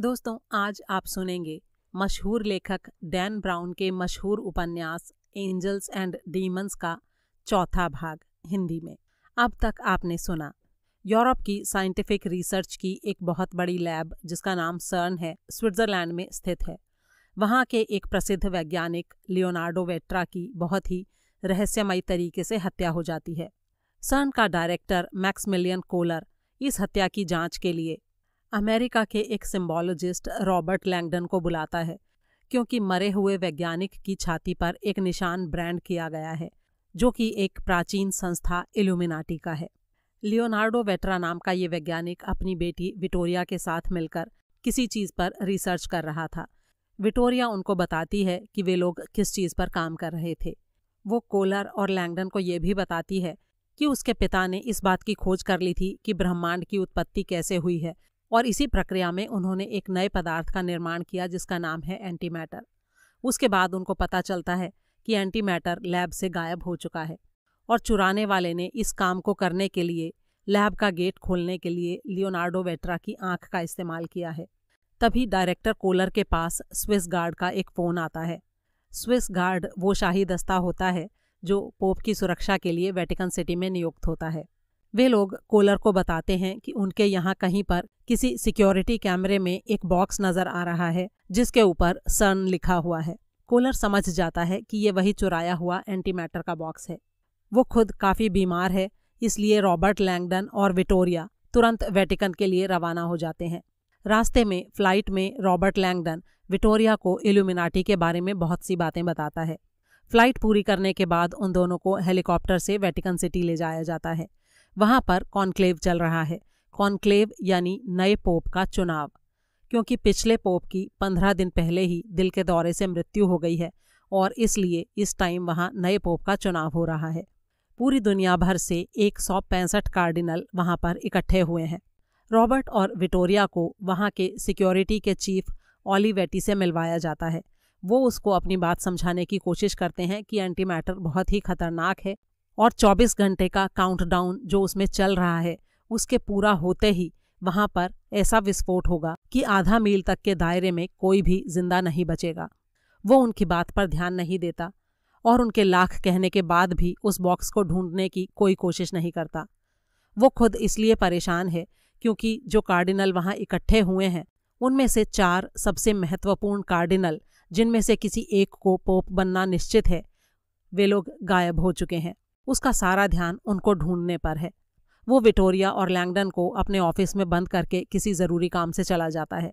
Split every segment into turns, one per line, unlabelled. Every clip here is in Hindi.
दोस्तों आज आप सुनेंगे मशहूर लेखक डैन ब्राउन के मशहूर उपन्यास एंजल्स एंड डीमंस का चौथा भाग हिंदी में अब तक आपने सुना यूरोप की साइंटिफिक रिसर्च की एक बहुत बड़ी लैब जिसका नाम सर्न है स्विट्जरलैंड में स्थित है वहाँ के एक प्रसिद्ध वैज्ञानिक लियोनार्डो वेट्रा की बहुत ही रहस्यमय तरीके से हत्या हो जाती है सर्न का डायरेक्टर मैक्समिलियन कोलर इस हत्या की जांच के लिए अमेरिका के एक सिम्बोलॉजिस्ट रॉबर्ट लैंगडन को बुलाता है क्योंकि मरे हुए वैज्ञानिक की छाती पर एक निशान ब्रांड किया गया है जो कि एक प्राचीन संस्था इल्यूमिनाटी का है लियोनार्डो वेट्रा नाम का ये वैज्ञानिक अपनी बेटी विटोरिया के साथ मिलकर किसी चीज़ पर रिसर्च कर रहा था विटोरिया उनको बताती है कि वे लोग किस चीज़ पर काम कर रहे थे वो कोलर और लैंगडन को ये भी बताती है कि उसके पिता ने इस बात की खोज कर ली थी कि ब्रह्मांड की उत्पत्ति कैसे हुई है और इसी प्रक्रिया में उन्होंने एक नए पदार्थ का निर्माण किया जिसका नाम है एंटी मैटर उसके बाद उनको पता चलता है कि एंटी मैटर लैब से गायब हो चुका है और चुराने वाले ने इस काम को करने के लिए लैब का गेट खोलने के लिए लियोनार्डो वेट्रा की आंख का इस्तेमाल किया है तभी डायरेक्टर कोलर के पास स्विस गार्ड का एक फ़ोन आता है स्विस गार्ड वो शाही दस्ता होता है जो पोप की सुरक्षा के लिए वेटिकन सिटी में नियुक्त होता है वे लोग कोलर को बताते हैं कि उनके यहाँ कहीं पर किसी सिक्योरिटी कैमरे में एक बॉक्स नजर आ रहा है जिसके ऊपर सन लिखा हुआ है कोलर समझ जाता है कि ये वही चुराया हुआ एंटी मैटर का बॉक्स है वो खुद काफी बीमार है इसलिए रॉबर्ट लैंगडन और विटोरिया तुरंत वेटिकन के लिए रवाना हो जाते हैं रास्ते में फ्लाइट में रॉबर्ट लैंगडन विटोरिया को एल्यूमिनाटी के बारे में बहुत सी बातें बताता है फ्लाइट पूरी करने के बाद उन दोनों को हेलीकॉप्टर से वेटिकन सिटी ले जाया जाता है वहाँ पर कॉन्क्लेव चल रहा है कॉन्क्लेव यानी नए पोप का चुनाव क्योंकि पिछले पोप की पंद्रह दिन पहले ही दिल के दौरे से मृत्यु हो गई है और इसलिए इस टाइम वहाँ नए पोप का चुनाव हो रहा है पूरी दुनिया भर से एक कार्डिनल वहाँ पर इकट्ठे हुए हैं रॉबर्ट और विटोरिया को वहाँ के सिक्योरिटी के चीफ ऑलीवेटी से मिलवाया जाता है वो उसको अपनी बात समझाने की कोशिश करते हैं कि एंटी मैटर बहुत ही खतरनाक है और 24 घंटे का काउंटडाउन जो उसमें चल रहा है उसके पूरा होते ही वहां पर ऐसा विस्फोट होगा कि आधा मील तक के दायरे में कोई भी जिंदा नहीं बचेगा वो उनकी बात पर ध्यान नहीं देता और उनके लाख कहने के बाद भी उस बॉक्स को ढूंढने की कोई कोशिश नहीं करता वो खुद इसलिए परेशान है क्योंकि जो कार्डिनल वहां इकट्ठे हुए हैं उनमें से चार सबसे महत्वपूर्ण कार्डिनल जिनमें से किसी एक को पोप बनना निश्चित है वे लोग गायब हो चुके हैं उसका सारा ध्यान उनको ढूंढने पर है वो विटोरिया और लैंगडन को अपने ऑफिस में बंद करके किसी ज़रूरी काम से चला जाता है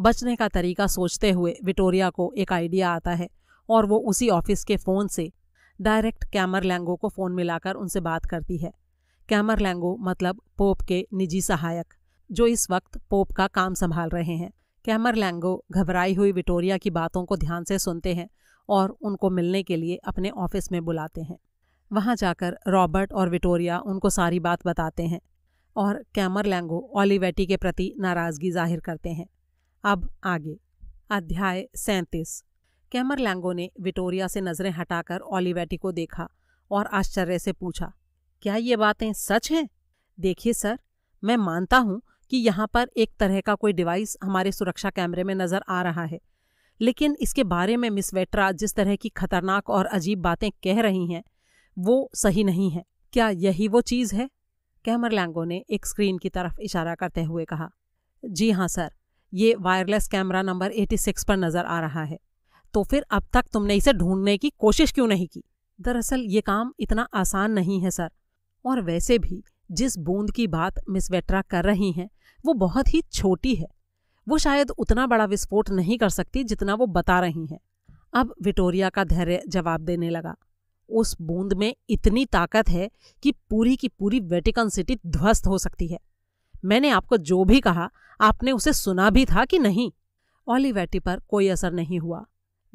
बचने का तरीका सोचते हुए विटोरिया को एक आइडिया आता है और वो उसी ऑफिस के फ़ोन से डायरेक्ट कैमर लैंगो को फ़ोन मिलाकर उनसे बात करती है कैमर लैंगो मतलब पोप के निजी सहायक जो इस वक्त पोप का काम संभाल रहे हैं कैमर लैंगो घबराई हुई विटोरिया की बातों को ध्यान से सुनते हैं और उनको मिलने के लिए अपने ऑफिस में बुलाते हैं वहाँ जाकर रॉबर्ट और विटोरिया उनको सारी बात बताते हैं और कैमर लैंगो ओलिवेटी के प्रति नाराज़गी जाहिर करते हैं अब आगे अध्याय सैंतीस कैमर लैंगो ने विटोरिया से नज़रें हटाकर ऑलिवेटी को देखा और आश्चर्य से पूछा क्या ये बातें सच हैं देखिए सर मैं मानता हूँ कि यहाँ पर एक तरह का कोई डिवाइस हमारे सुरक्षा कैमरे में नज़र आ रहा है लेकिन इसके बारे में मिस वेट्रा जिस तरह की खतरनाक और अजीब बातें कह रही हैं वो सही नहीं है क्या यही वो चीज़ है कैमर लैंगो ने एक स्क्रीन की तरफ इशारा करते हुए कहा जी हाँ सर ये वायरलेस कैमरा नंबर 86 पर नज़र आ रहा है तो फिर अब तक तुमने इसे ढूंढने की कोशिश क्यों नहीं की दरअसल ये काम इतना आसान नहीं है सर और वैसे भी जिस बूंद की बात मिस वेट्रा कर रही हैं वो बहुत ही छोटी है वो शायद उतना बड़ा विस्फोट नहीं कर सकती जितना वो बता रही हैं अब विटोरिया का धैर्य जवाब देने लगा उस बूंद में इतनी ताकत है कि पूरी की पूरी वेटिकन सिटी ध्वस्त हो सकती है मैंने आपको जो भी कहा आपने उसे सुना भी था कि नहीं ऑलिवेटी पर कोई असर नहीं हुआ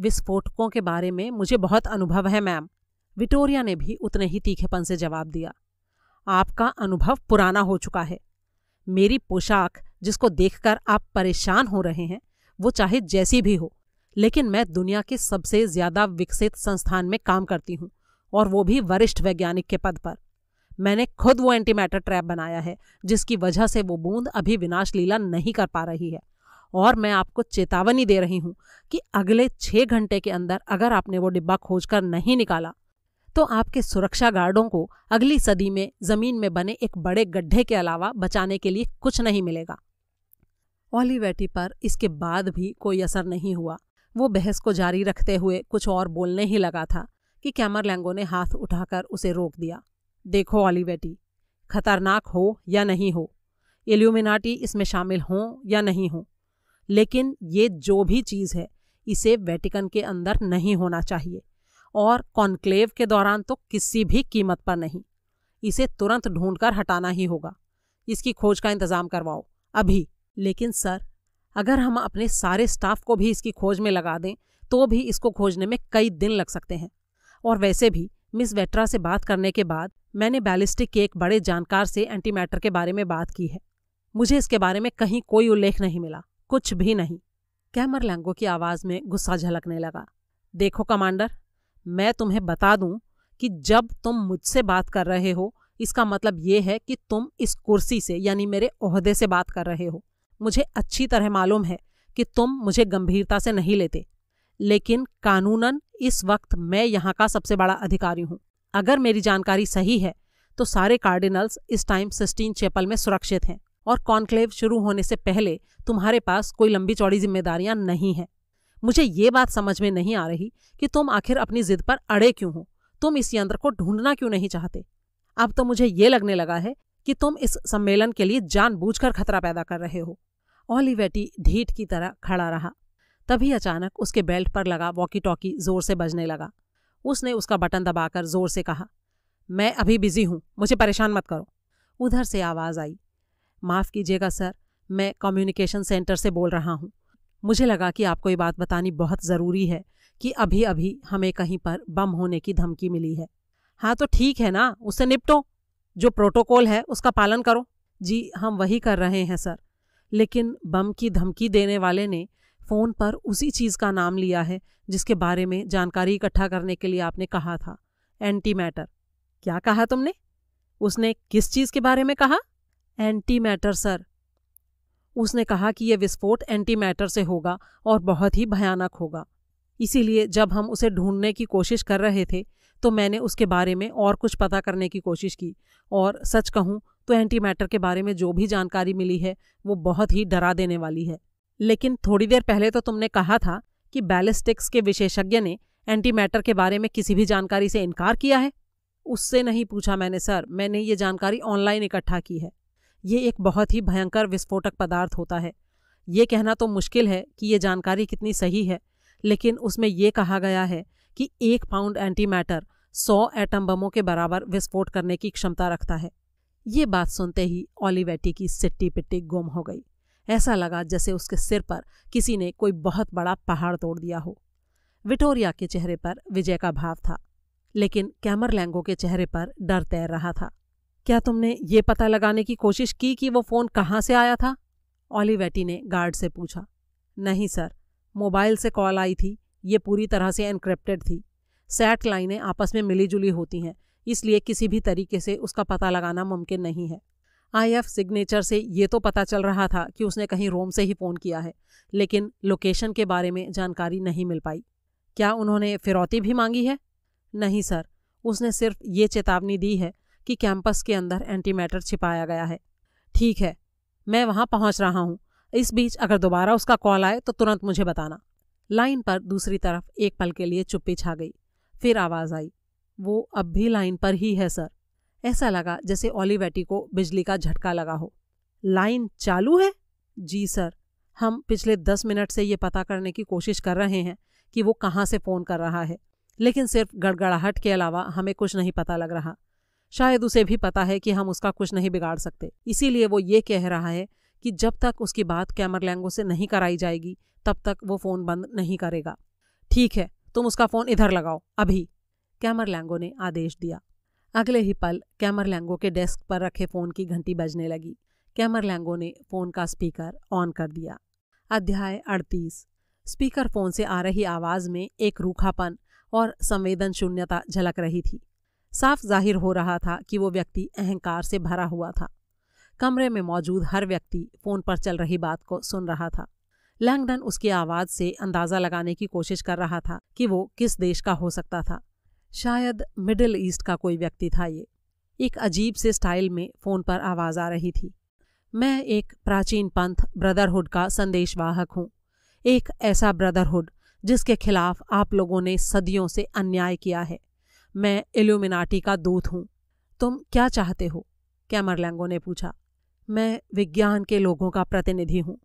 विस्फोटकों के बारे में मुझे बहुत अनुभव है मैम विटोरिया ने भी उतने ही तीखेपन से जवाब दिया आपका अनुभव पुराना हो चुका है मेरी पोशाक जिसको देखकर आप परेशान हो रहे हैं वो चाहे जैसी भी हो लेकिन मैं दुनिया के सबसे ज्यादा विकसित संस्थान में काम करती हूँ और वो भी वरिष्ठ वैज्ञानिक के पद पर मैंने खुद वो एंटी मैटर ट्रैप बनाया है जिसकी वजह से वो बूंद अभी विनाश लीला नहीं कर पा रही है और मैं आपको चेतावनी दे रही हूँ कि अगले छः घंटे के अंदर अगर आपने वो डिब्बा खोजकर नहीं निकाला तो आपके सुरक्षा गार्डों को अगली सदी में जमीन में बने एक बड़े गड्ढे के अलावा बचाने के लिए कुछ नहीं मिलेगा ओलिवेटी पर इसके बाद भी कोई असर नहीं हुआ वो बहस को जारी रखते हुए कुछ और बोलने ही लगा था कि कैमर लैंगो ने हाथ उठाकर उसे रोक दिया देखो ऑलिवेटी खतरनाक हो या नहीं हो एल्यूमिनाटी इसमें शामिल हों या नहीं हों लेकिन ये जो भी चीज़ है इसे वेटिकन के अंदर नहीं होना चाहिए और कॉन्क्लेव के दौरान तो किसी भी कीमत पर नहीं इसे तुरंत ढूंढकर हटाना ही होगा इसकी खोज का इंतज़ाम करवाओ अभी लेकिन सर अगर हम अपने सारे स्टाफ को भी इसकी खोज में लगा दें तो भी इसको खोजने में कई दिन लग सकते हैं और वैसे भी मिस वेट्रा से बात करने के बाद मैंने बैलिस्टिक के एक बड़े जानकार से एंटी मैटर के बारे में बात की है मुझे इसके बारे में कहीं कोई उल्लेख नहीं मिला कुछ भी नहीं कैमर लैंगो की आवाज़ में गुस्सा झलकने लगा देखो कमांडर मैं तुम्हें बता दूं कि जब तुम मुझसे बात कर रहे हो इसका मतलब ये है कि तुम इस कुर्सी से यानी मेरे ओहदे से बात कर रहे हो मुझे अच्छी तरह मालूम है कि तुम मुझे गंभीरता से नहीं लेते लेकिन कानूनन इस वक्त मैं यहाँ का सबसे बड़ा अधिकारी हूँ अगर मेरी जानकारी सही है तो सारे कार्डिनल्स इस टाइम सिस्टीन चेपल में सुरक्षित हैं और कॉन्क्लेव शुरू होने से पहले तुम्हारे पास कोई लंबी चौड़ी जिम्मेदारियां नहीं हैं मुझे ये बात समझ में नहीं आ रही कि तुम आखिर अपनी जिद पर अड़े क्यों हो तुम इस यंत्र को ढूंढना क्यों नहीं चाहते अब तो मुझे ये लगने लगा है कि तुम इस सम्मेलन के लिए जानबूझकर खतरा पैदा कर रहे हो ऑलिवेटी ढीठ की तरह खड़ा रहा तभी अचानक उसके बेल्ट पर लगा वॉकी टॉकी जोर से बजने लगा उसने उसका बटन दबाकर जोर से कहा मैं अभी बिजी हूँ मुझे परेशान मत करो उधर से आवाज़ आई माफ़ कीजिएगा सर मैं कम्युनिकेशन सेंटर से बोल रहा हूँ मुझे लगा कि आपको ये बात बतानी बहुत ज़रूरी है कि अभी अभी हमें कहीं पर बम होने की धमकी मिली है हाँ तो ठीक है ना उससे निपटो जो प्रोटोकॉल है उसका पालन करो जी हम वही कर रहे हैं सर लेकिन बम की धमकी देने वाले ने फ़ोन पर उसी चीज़ का नाम लिया है जिसके बारे में जानकारी इकट्ठा करने के लिए आपने कहा था एंटी मैटर क्या कहा तुमने उसने किस चीज़ के बारे में कहा एंटी मैटर सर उसने कहा कि यह विस्फोट एंटी मैटर से होगा और बहुत ही भयानक होगा इसीलिए जब हम उसे ढूंढने की कोशिश कर रहे थे तो मैंने उसके बारे में और कुछ पता करने की कोशिश की और सच कहूँ तो एंटी मैटर के बारे में जो भी जानकारी मिली है वो बहुत ही डरा देने वाली है लेकिन थोड़ी देर पहले तो तुमने कहा था कि बैलिस्टिक्स के विशेषज्ञ ने एंटी मैटर के बारे में किसी भी जानकारी से इनकार किया है उससे नहीं पूछा मैंने सर मैंने ये जानकारी ऑनलाइन इकट्ठा की है ये एक बहुत ही भयंकर विस्फोटक पदार्थ होता है ये कहना तो मुश्किल है कि ये जानकारी कितनी सही है लेकिन उसमें यह कहा गया है कि एक पाउंड एंटी मैटर सौ एटम बमों के बराबर विस्फोट करने की क्षमता रखता है ये बात सुनते ही ऑलिवेटी की सिट्टी पिट्टी गुम हो गई ऐसा लगा जैसे उसके सिर पर किसी ने कोई बहुत बड़ा पहाड़ तोड़ दिया हो विटोरिया के चेहरे पर विजय का भाव था लेकिन कैमर लैंगो के चेहरे पर डर तैर रहा था क्या तुमने ये पता लगाने की कोशिश की कि वो फ़ोन कहाँ से आया था ऑलिवेटी ने गार्ड से पूछा नहीं सर मोबाइल से कॉल आई थी ये पूरी तरह से इनक्रिप्टेड थी सैट लाइनें आपस में मिलीजुली होती हैं इसलिए किसी भी तरीके से उसका पता लगाना मुमकिन नहीं है आई एफ सिग्नेचर से ये तो पता चल रहा था कि उसने कहीं रोम से ही फ़ोन किया है लेकिन लोकेशन के बारे में जानकारी नहीं मिल पाई क्या उन्होंने फिरौती भी मांगी है नहीं सर उसने सिर्फ ये चेतावनी दी है कि कैंपस के अंदर एंटी मैटर छिपाया गया है ठीक है मैं वहाँ पहुँच रहा हूँ इस बीच अगर दोबारा उसका कॉल आए तो तुरंत मुझे बताना लाइन पर दूसरी तरफ एक पल के लिए चुप्पी छा गई फिर आवाज़ आई वो अब भी लाइन पर ही है सर ऐसा लगा जैसे ओलिवेटी को बिजली का झटका लगा हो लाइन चालू है जी सर हम पिछले दस मिनट से ये पता करने की कोशिश कर रहे हैं कि वो कहाँ से फ़ोन कर रहा है लेकिन सिर्फ गड़गड़ाहट के अलावा हमें कुछ नहीं पता लग रहा शायद उसे भी पता है कि हम उसका कुछ नहीं बिगाड़ सकते इसीलिए वो ये कह रहा है कि जब तक उसकी बात कैमरलैंगो से नहीं कराई जाएगी तब तक वो फ़ोन बंद नहीं करेगा ठीक है तुम उसका फ़ोन इधर लगाओ अभी कैमरलैंगो ने आदेश दिया अगले ही पल कैमर लैंगो के डेस्क पर रखे फ़ोन की घंटी बजने लगी कैमर लैंगो ने फ़ोन का स्पीकर ऑन कर दिया अध्याय अड़तीस स्पीकर फ़ोन से आ रही आवाज़ में एक रूखापन और संवेदन शून्यता झलक रही थी साफ जाहिर हो रहा था कि वो व्यक्ति अहंकार से भरा हुआ था कमरे में मौजूद हर व्यक्ति फ़ोन पर चल रही बात को सुन रहा था लैंगडन उसकी आवाज़ से अंदाज़ा लगाने की कोशिश कर रहा था कि वो किस देश का हो सकता था शायद मिडिल ईस्ट का कोई व्यक्ति था ये एक अजीब से स्टाइल में फ़ोन पर आवाज़ आ रही थी मैं एक प्राचीन पंथ ब्रदरहुड का संदेशवाहक हूँ एक ऐसा ब्रदरहुड जिसके खिलाफ आप लोगों ने सदियों से अन्याय किया है मैं एल्यूमिनाटी का दूत हूँ तुम क्या चाहते हो कैमरलैंगो ने पूछा मैं विज्ञान के लोगों का प्रतिनिधि हूँ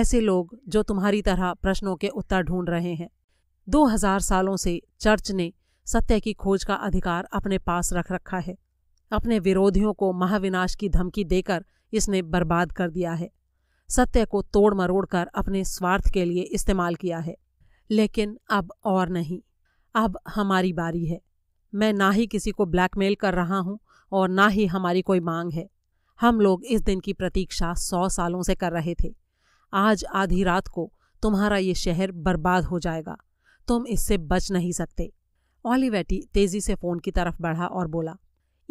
ऐसे लोग जो तुम्हारी तरह प्रश्नों के उत्तर ढूंढ रहे हैं दो हजार सालों से चर्च ने सत्य की खोज का अधिकार अपने पास रख रखा है अपने विरोधियों को महाविनाश की धमकी देकर इसने बर्बाद कर दिया है सत्य को तोड़ मरोड़ कर अपने स्वार्थ के लिए इस्तेमाल किया है लेकिन अब और नहीं अब हमारी बारी है मैं ना ही किसी को ब्लैकमेल कर रहा हूँ और ना ही हमारी कोई मांग है हम लोग इस दिन की प्रतीक्षा सौ सालों से कर रहे थे आज आधी रात को तुम्हारा ये शहर बर्बाद हो जाएगा तुम इससे बच नहीं सकते ऑलिवेटी तेजी से फोन की तरफ बढ़ा और बोला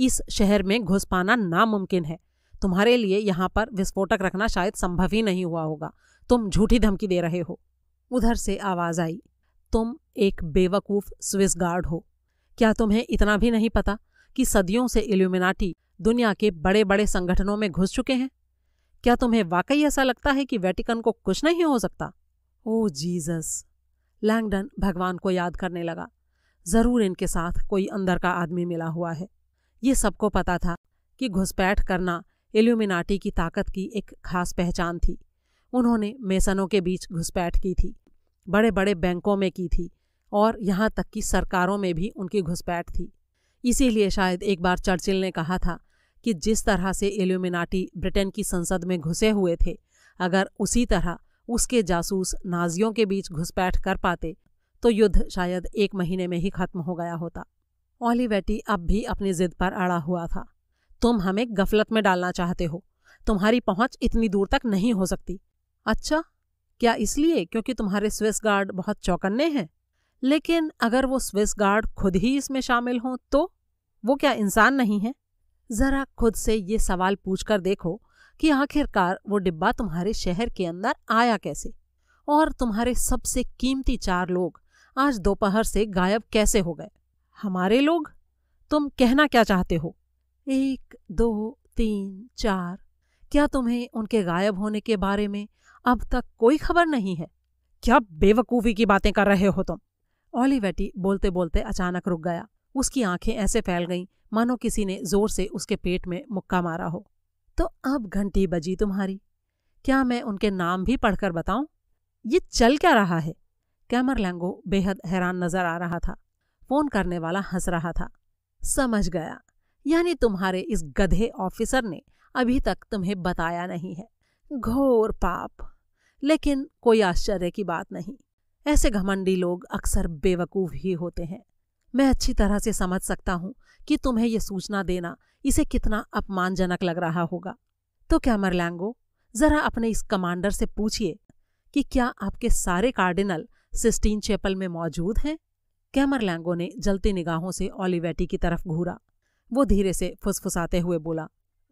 इस शहर में घुस पाना नामुमकिन है तुम्हारे लिए यहाँ पर विस्फोटक रखना शायद संभव ही नहीं हुआ होगा तुम झूठी धमकी दे रहे हो उधर से आवाज़ आई तुम एक बेवकूफ़ स्विस गार्ड हो क्या तुम्हें इतना भी नहीं पता कि सदियों से इल्यूमिनाटी दुनिया के बड़े बड़े संगठनों में घुस चुके हैं क्या तुम्हें वाकई ऐसा लगता है कि वेटिकन को कुछ नहीं हो सकता ओ जीसस लैंगडन भगवान को याद करने लगा ज़रूर इनके साथ कोई अंदर का आदमी मिला हुआ है ये सबको पता था कि घुसपैठ करना एल्यूमिनाटी की ताकत की एक खास पहचान थी उन्होंने मेसनों के बीच घुसपैठ की थी बड़े बड़े बैंकों में की थी और यहाँ तक कि सरकारों में भी उनकी घुसपैठ थी इसीलिए शायद एक बार चर्चिल ने कहा था कि जिस तरह से एल्यूमिनाटी ब्रिटेन की संसद में घुसे हुए थे अगर उसी तरह उसके जासूस नाजियों के बीच घुसपैठ कर पाते तो युद्ध शायद एक महीने में ही खत्म हो गया होता ओलिवेटी अब भी अपनी जिद पर अड़ा हुआ था तुम हमें गफलत में डालना चाहते हो तुम्हारी पहुंच इतनी दूर तक नहीं हो सकती अच्छा क्या इसलिए क्योंकि तुम्हारे स्विस गार्ड बहुत चौकन्ने हैं लेकिन अगर वो स्विस गार्ड खुद ही इसमें शामिल हों तो वो क्या इंसान नहीं है जरा खुद से ये सवाल पूछकर देखो कि आखिरकार वो डिब्बा तुम्हारे शहर के अंदर आया कैसे और तुम्हारे सबसे कीमती चार लोग आज दोपहर से गायब कैसे हो गए हमारे लोग तुम कहना क्या चाहते हो एक दो तीन चार क्या तुम्हें उनके गायब होने के बारे में अब तक कोई खबर नहीं है क्या बेवकूफ़ी की बातें कर रहे हो तुम ऑलिवेटी बोलते बोलते अचानक रुक गया उसकी आंखें ऐसे फैल गईं मानो किसी ने जोर से उसके पेट में मुक्का मारा हो तो अब घंटी बजी तुम्हारी क्या मैं उनके नाम भी पढ़कर बताऊं ये चल क्या रहा है कैमर लैंगो बेहद हैरान नजर आ रहा था फोन करने वाला हंस रहा था समझ गया यानी तुम्हारे इस गधे ऑफिसर ने अभी तक तुम्हें बताया नहीं है घोर पाप लेकिन कोई आश्चर्य की बात नहीं ऐसे घमंडी लोग अक्सर बेवकूफ ही होते हैं मैं अच्छी तरह से समझ सकता हूँ कि तुम्हें यह सूचना देना इसे कितना अपमानजनक लग रहा होगा तो क्या मरलैंगो जरा अपने इस कमांडर से पूछिए कि क्या आपके सारे कार्डिनल सिस्टीन चैपल में मौजूद हैं कैमरलैंगो ने जलती निगाहों से ऑलिवेटी की तरफ घूरा वो धीरे से फुसफुसाते हुए बोला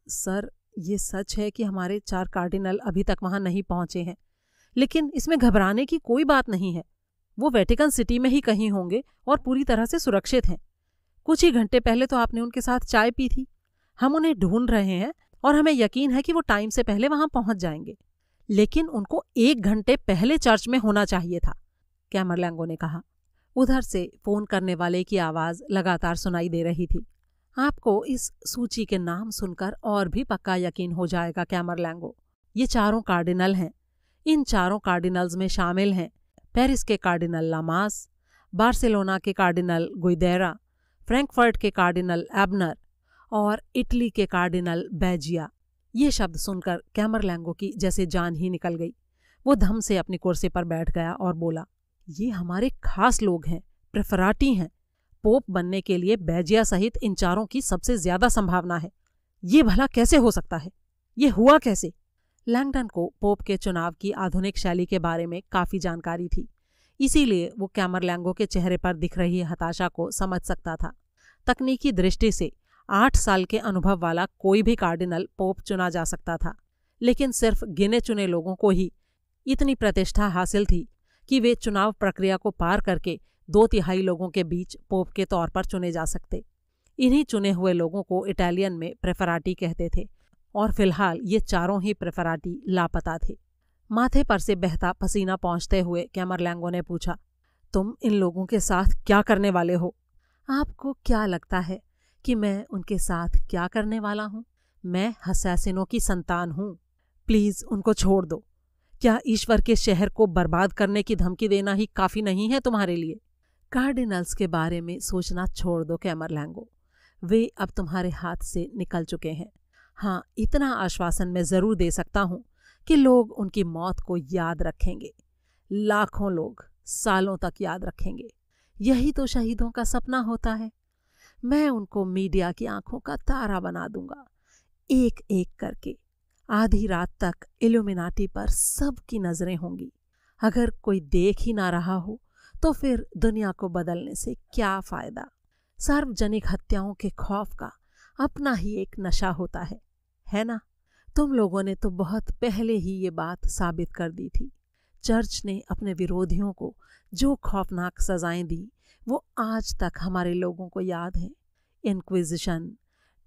सर ये सच है कि हमारे चार कार्डिनल अभी तक वहां नहीं पहुंचे हैं लेकिन इसमें घबराने की कोई बात नहीं है वो वेटिकन सिटी में ही कहीं होंगे और पूरी तरह से सुरक्षित हैं कुछ ही घंटे पहले तो आपने उनके साथ चाय पी थी हम उन्हें ढूंढ रहे हैं और हमें यकीन है कि वो टाइम से पहले वहां पहुंच जाएंगे लेकिन उनको एक घंटे पहले चर्च में होना चाहिए था कैमरलैंगो ने कहा उधर से फोन करने वाले की आवाज़ लगातार सुनाई दे रही थी आपको इस सूची के नाम सुनकर और भी पक्का यकीन हो जाएगा कैमरलैंगो ये चारों कार्डिनल हैं इन चारों कार्डिनल्स में शामिल हैं पेरिस के कार्डिनल लामास बार्सिलोना के कार्डिनल गुइदेरा फ्रैंकफर्ट के कार्डिनल एबनर और इटली के कार्डिनल बैजिया ये शब्द सुनकर कैमरलैंगो की जैसे जान ही निकल गई वो धम से अपनी कुर्सी पर बैठ गया और बोला ये हमारे खास लोग हैं प्रेफराटी हैं पोप बनने के लिए बैजिया सहित इन चारों की सबसे ज्यादा संभावना है ये भला कैसे हो सकता है ये हुआ कैसे लैंगडन को पोप के चुनाव की आधुनिक शैली के बारे में काफी जानकारी थी इसीलिए वो कैमरलैंगो के चेहरे पर दिख रही हताशा को समझ सकता था तकनीकी दृष्टि से आठ साल के अनुभव वाला कोई भी कार्डिनल पोप चुना जा सकता था लेकिन सिर्फ गिने चुने लोगों को ही इतनी प्रतिष्ठा हासिल थी कि वे चुनाव प्रक्रिया को पार करके दो तिहाई लोगों के बीच पोप के तौर पर चुने जा सकते इन्हीं चुने हुए लोगों को इटालियन में प्रेफराटी कहते थे और फिलहाल ये चारों ही प्रेफराटी लापता थे माथे पर से बहता पसीना पहुंचते हुए कैमरलैंगो ने पूछा तुम इन लोगों के साथ क्या करने वाले हो आपको क्या लगता है कि मैं उनके साथ क्या करने वाला हूँ मैं हसैसिनों की संतान हूँ प्लीज़ उनको छोड़ दो क्या ईश्वर के शहर को बर्बाद करने की धमकी देना ही काफी नहीं है तुम्हारे लिए कार्डिनल्स के बारे में सोचना छोड़ दो कैमर लैंगो वे अब तुम्हारे हाथ से निकल चुके हैं हाँ इतना आश्वासन मैं ज़रूर दे सकता हूँ कि लोग उनकी मौत को याद रखेंगे लाखों लोग सालों तक याद रखेंगे यही तो शहीदों का सपना होता है मैं उनको मीडिया की आंखों का तारा बना दूंगा एक एक करके आधी रात तक एल्यूमिनाटी पर सबकी नज़रें होंगी अगर कोई देख ही ना रहा हो तो फिर दुनिया को बदलने से क्या फ़ायदा सार्वजनिक हत्याओं के खौफ का अपना ही एक नशा होता है है ना तुम लोगों ने तो बहुत पहले ही ये बात साबित कर दी थी चर्च ने अपने विरोधियों को जो खौफनाक सजाएं दी वो आज तक हमारे लोगों को याद है इनक्विजिशन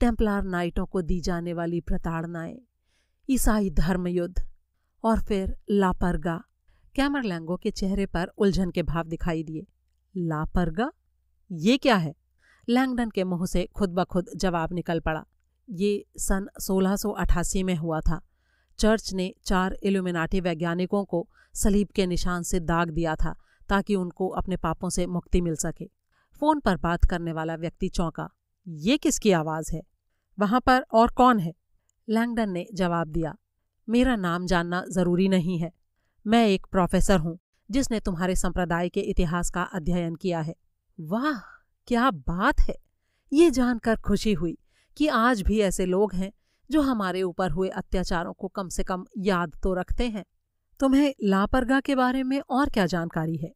टेम्पलार नाइटों को दी जाने वाली प्रताड़नाएं ईसाई धर्मयुद्ध और फिर लापरगा कैमरलैंगो के चेहरे पर उलझन के भाव दिखाई दिए लापरगा ये क्या है लैंगडन के मुंह से खुद ब खुद जवाब निकल पड़ा ये सन 1688 में हुआ था चर्च ने चार एल्यूमिनाटी वैज्ञानिकों को सलीब के निशान से दाग दिया था ताकि उनको अपने पापों से मुक्ति मिल सके फोन पर बात करने वाला व्यक्ति चौंका ये किसकी आवाज़ है वहाँ पर और कौन है लैंगडन ने जवाब दिया मेरा नाम जानना जरूरी नहीं है मैं एक प्रोफेसर हूँ जिसने तुम्हारे संप्रदाय के इतिहास का अध्ययन किया है वाह क्या बात है ये जानकर खुशी हुई कि आज भी ऐसे लोग हैं जो हमारे ऊपर हुए अत्याचारों को कम से कम याद तो रखते हैं तुम्हें लापरगा के बारे में और क्या जानकारी है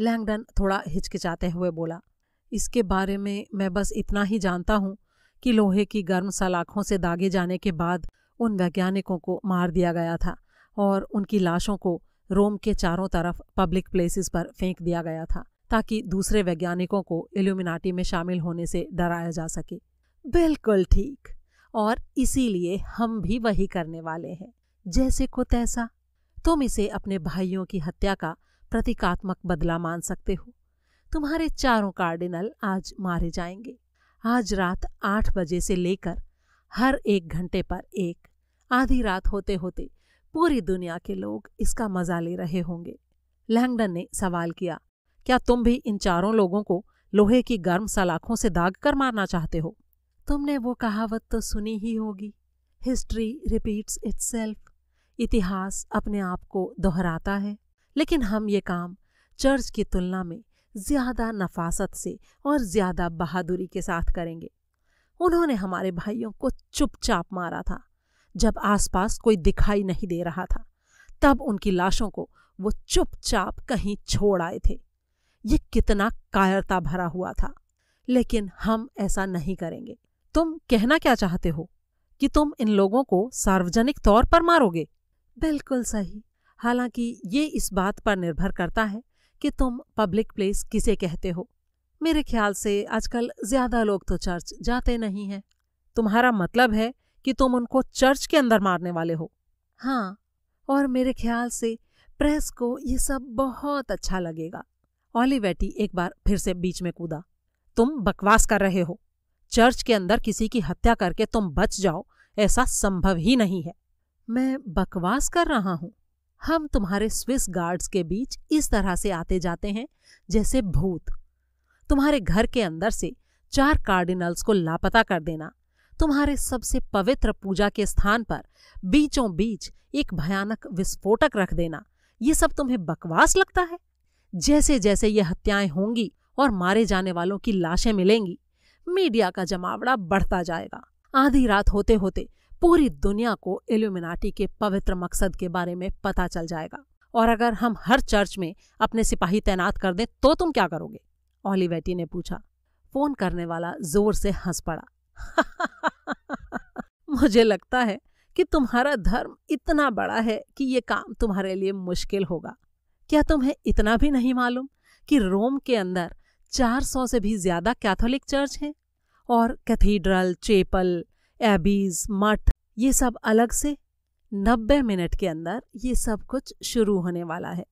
लैंगडन थोड़ा हिचकिचाते हुए बोला इसके बारे में मैं बस इतना ही जानता हूँ कि लोहे की गर्म सलाखों से दागे जाने के बाद उन वैज्ञानिकों को मार दिया गया था और उनकी लाशों को रोम के चारों तरफ पब्लिक प्लेसेस पर फेंक दिया गया था ताकि दूसरे वैज्ञानिकों को एल्यूमिनाटी में शामिल होने से डराया जा सके बिल्कुल ठीक और इसीलिए हम भी वही करने वाले हैं जैसे को तैसा तुम इसे अपने भाइयों की हत्या का प्रतीकात्मक बदला मान सकते हो तुम्हारे चारों कार्डिनल आज मारे जाएंगे आज रात आठ बजे से लेकर हर एक घंटे पर एक आधी रात होते होते पूरी दुनिया के लोग इसका मजा ले रहे होंगे लैंगडन ने सवाल किया क्या तुम भी इन चारों लोगों को लोहे की गर्म सलाखों से दाग कर मारना चाहते हो तुमने वो कहावत तो सुनी ही होगी हिस्ट्री रिपीट्स इट्स इतिहास अपने आप को दोहराता है लेकिन हम ये काम चर्च की तुलना में ज़्यादा नफासत से और ज़्यादा बहादुरी के साथ करेंगे उन्होंने हमारे भाइयों को चुपचाप मारा था जब आसपास कोई दिखाई नहीं दे रहा था तब उनकी लाशों को वो चुपचाप कहीं छोड़ आए थे ये कितना कायरता भरा हुआ था लेकिन हम ऐसा नहीं करेंगे तुम कहना क्या चाहते हो कि तुम इन लोगों को सार्वजनिक तौर पर मारोगे बिल्कुल सही हालांकि ये इस बात पर निर्भर करता है कि तुम पब्लिक प्लेस किसे कहते हो मेरे ख्याल से आजकल ज्यादा लोग तो चर्च जाते नहीं हैं तुम्हारा मतलब है कि तुम उनको चर्च के अंदर मारने वाले हो हाँ और मेरे ख्याल से प्रेस को ये सब बहुत अच्छा लगेगा ऑलिवेटी एक बार फिर से बीच में कूदा तुम बकवास कर रहे हो चर्च के अंदर किसी की हत्या करके तुम बच जाओ ऐसा संभव ही नहीं है मैं बकवास कर रहा हूं हम तुम्हारे स्विस गार्ड्स के बीच इस तरह से आते जाते हैं जैसे भूत तुम्हारे घर के अंदर से चार कार्डिनल्स को लापता कर देना तुम्हारे सबसे पवित्र पूजा के स्थान पर बीचों बीच एक भयानक विस्फोटक रख देना ये सब तुम्हें बकवास लगता है जैसे जैसे ये हत्याएं होंगी और मारे जाने वालों की लाशें मिलेंगी मीडिया का जमावड़ा बढ़ता जाएगा आधी रात होते होते पूरी दुनिया को एल्यूमिनाटी के पवित्र मकसद के बारे में पता चल जाएगा और अगर हम हर चर्च में अपने सिपाही तैनात कर दें तो तुम क्या करोगे ओलिवेटी ने पूछा फोन करने वाला जोर से हंस पड़ा मुझे लगता है कि तुम्हारा धर्म इतना बड़ा है कि ये काम तुम्हारे लिए मुश्किल होगा क्या तुम्हें इतना भी नहीं मालूम कि रोम के अंदर 400 से भी ज्यादा कैथोलिक चर्च हैं और कैथीड्रल चेपल एबीज मठ ये सब अलग से 90 मिनट के अंदर ये सब कुछ शुरू होने वाला है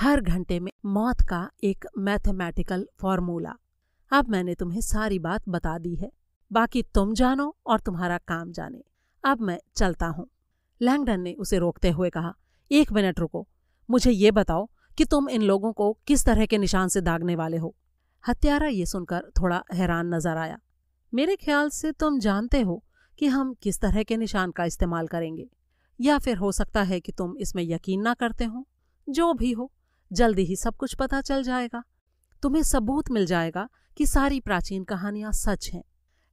हर घंटे में मौत का एक मैथमेटिकल फॉर्मूला अब मैंने तुम्हें सारी बात बता दी है बाकी तुम जानो और तुम्हारा काम जाने अब मैं चलता हूँ लैंगडन ने उसे रोकते हुए कहा एक मिनट रुको मुझे ये बताओ कि तुम इन लोगों को किस तरह के निशान से दागने वाले हो हत्यारा ये सुनकर थोड़ा हैरान नजर आया मेरे ख्याल से तुम जानते हो कि हम किस तरह के निशान का इस्तेमाल करेंगे या फिर हो सकता है कि तुम इसमें यकीन ना करते हो जो भी हो जल्दी ही सब कुछ पता चल जाएगा तुम्हें सबूत मिल जाएगा कि सारी प्राचीन कहानियां सच हैं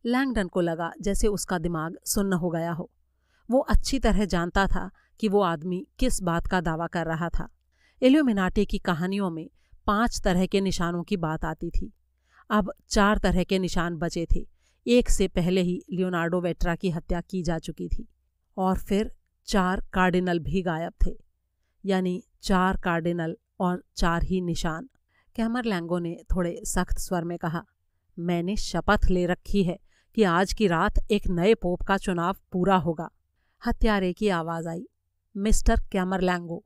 लैंगडन को लगा जैसे उसका दिमाग सुन्न हो गया हो वो अच्छी तरह जानता था कि वो आदमी किस बात का दावा कर रहा था एल्यूमिनाटे की कहानियों में पांच तरह के निशानों की बात आती थी अब चार तरह के निशान बचे थे एक से पहले ही लियोनार्डो वेट्रा की हत्या की जा चुकी थी और फिर चार कार्डिनल भी गायब थे यानी चार कार्डिनल और चार ही निशान कैमर लैंगो ने थोड़े सख्त स्वर में कहा मैंने शपथ ले रखी है कि आज की रात एक नए पोप का चुनाव पूरा होगा हत्यारे की आवाज़ आई मिस्टर कैमर लैंगो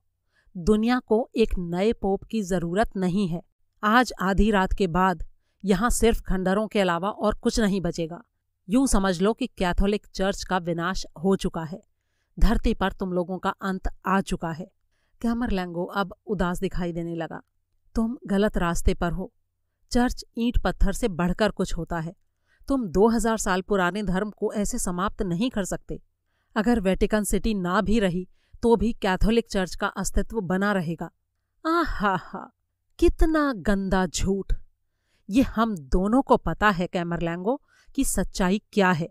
दुनिया को एक नए पोप की ज़रूरत नहीं है आज आधी रात के बाद यहाँ सिर्फ खंडरों के अलावा और कुछ नहीं बचेगा यूं समझ लो कि कैथोलिक चर्च का विनाश हो चुका है धरती पर तुम लोगों का अंत आ चुका है कैमरलैंगो अब उदास दिखाई देने लगा तुम गलत रास्ते पर हो चर्च ईंट पत्थर से बढ़कर कुछ होता है तुम 2000 साल पुराने धर्म को ऐसे समाप्त नहीं कर सकते अगर वेटिकन सिटी ना भी रही तो भी कैथोलिक चर्च का अस्तित्व बना रहेगा हा हा कितना गंदा झूठ ये हम दोनों को पता है कैमरलैंगो कि सच्चाई क्या है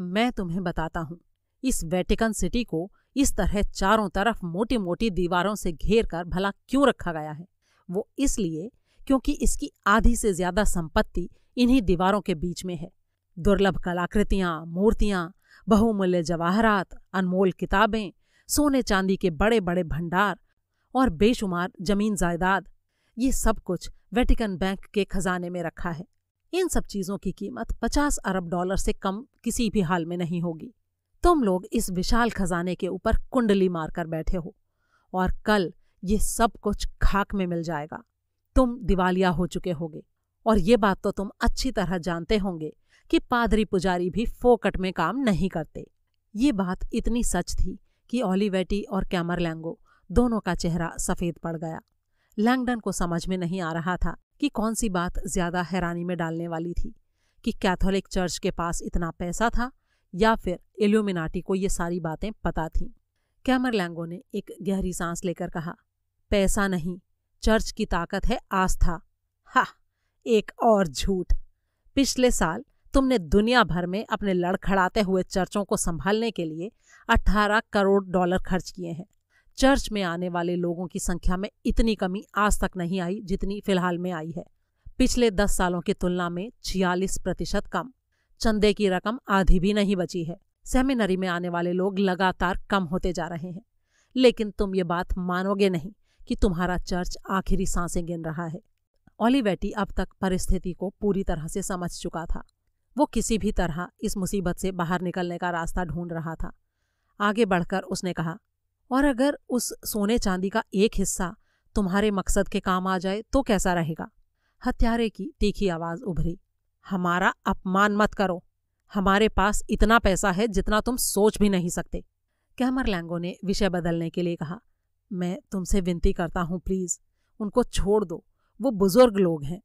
मैं तुम्हें बताता हूँ इस वेटिकन सिटी को इस तरह चारों तरफ मोटी मोटी दीवारों से घेर कर भला क्यों रखा गया है वो इसलिए क्योंकि इसकी आधी से ज्यादा संपत्ति इन्हीं दीवारों के बीच में है दुर्लभ कलाकृतियां मूर्तियां बहुमूल्य जवाहरात अनमोल किताबें सोने चांदी के बड़े बड़े भंडार और बेशुमार जमीन जायदाद ये सब कुछ वेटिकन बैंक के खजाने में रखा है इन सब चीज़ों की कीमत 50 अरब डॉलर से कम किसी भी हाल में नहीं होगी तुम लोग इस विशाल खजाने के ऊपर कुंडली मारकर बैठे हो और कल ये सब कुछ खाक में मिल जाएगा तुम दिवालिया हो चुके होगे और ये बात तो तुम अच्छी तरह जानते होंगे कि पादरी पुजारी भी फोकट में काम नहीं करते ये बात इतनी सच थी कि ओलिवेटी और कैमरलैंगो दोनों का चेहरा सफ़ेद पड़ गया लैंगडन को समझ में नहीं आ रहा था कि कौन सी बात ज्यादा हैरानी में डालने वाली थी कि कैथोलिक चर्च के पास इतना पैसा था या फिर एल्यूमिनाटी को ये सारी बातें पता थीं कैमर लैंगो ने एक गहरी सांस लेकर कहा पैसा नहीं चर्च की ताकत है आस्था हा एक और झूठ पिछले साल तुमने दुनिया भर में अपने लड़खड़ाते हुए चर्चों को संभालने के लिए 18 करोड़ डॉलर खर्च किए हैं चर्च में आने वाले लोगों की संख्या में इतनी कमी आज तक नहीं आई जितनी फिलहाल में आई है पिछले दस सालों की तुलना में छियालीस प्रतिशत कम चंदे की रकम आधी भी नहीं बची है सेमिनरी में आने वाले लोग लगातार कम होते जा रहे हैं लेकिन तुम ये बात मानोगे नहीं कि तुम्हारा चर्च आखिरी सांसें गिन रहा है ओलिवेटी अब तक परिस्थिति को पूरी तरह से समझ चुका था वो किसी भी तरह इस मुसीबत से बाहर निकलने का रास्ता ढूंढ रहा था आगे बढ़कर उसने कहा और अगर उस सोने चांदी का एक हिस्सा तुम्हारे मकसद के काम आ जाए तो कैसा रहेगा हत्यारे की तीखी आवाज उभरी हमारा अपमान मत करो हमारे पास इतना पैसा है जितना तुम सोच भी नहीं सकते कैमर लैंगो ने विषय बदलने के लिए कहा मैं तुमसे विनती करता हूँ प्लीज उनको छोड़ दो वो बुजुर्ग लोग हैं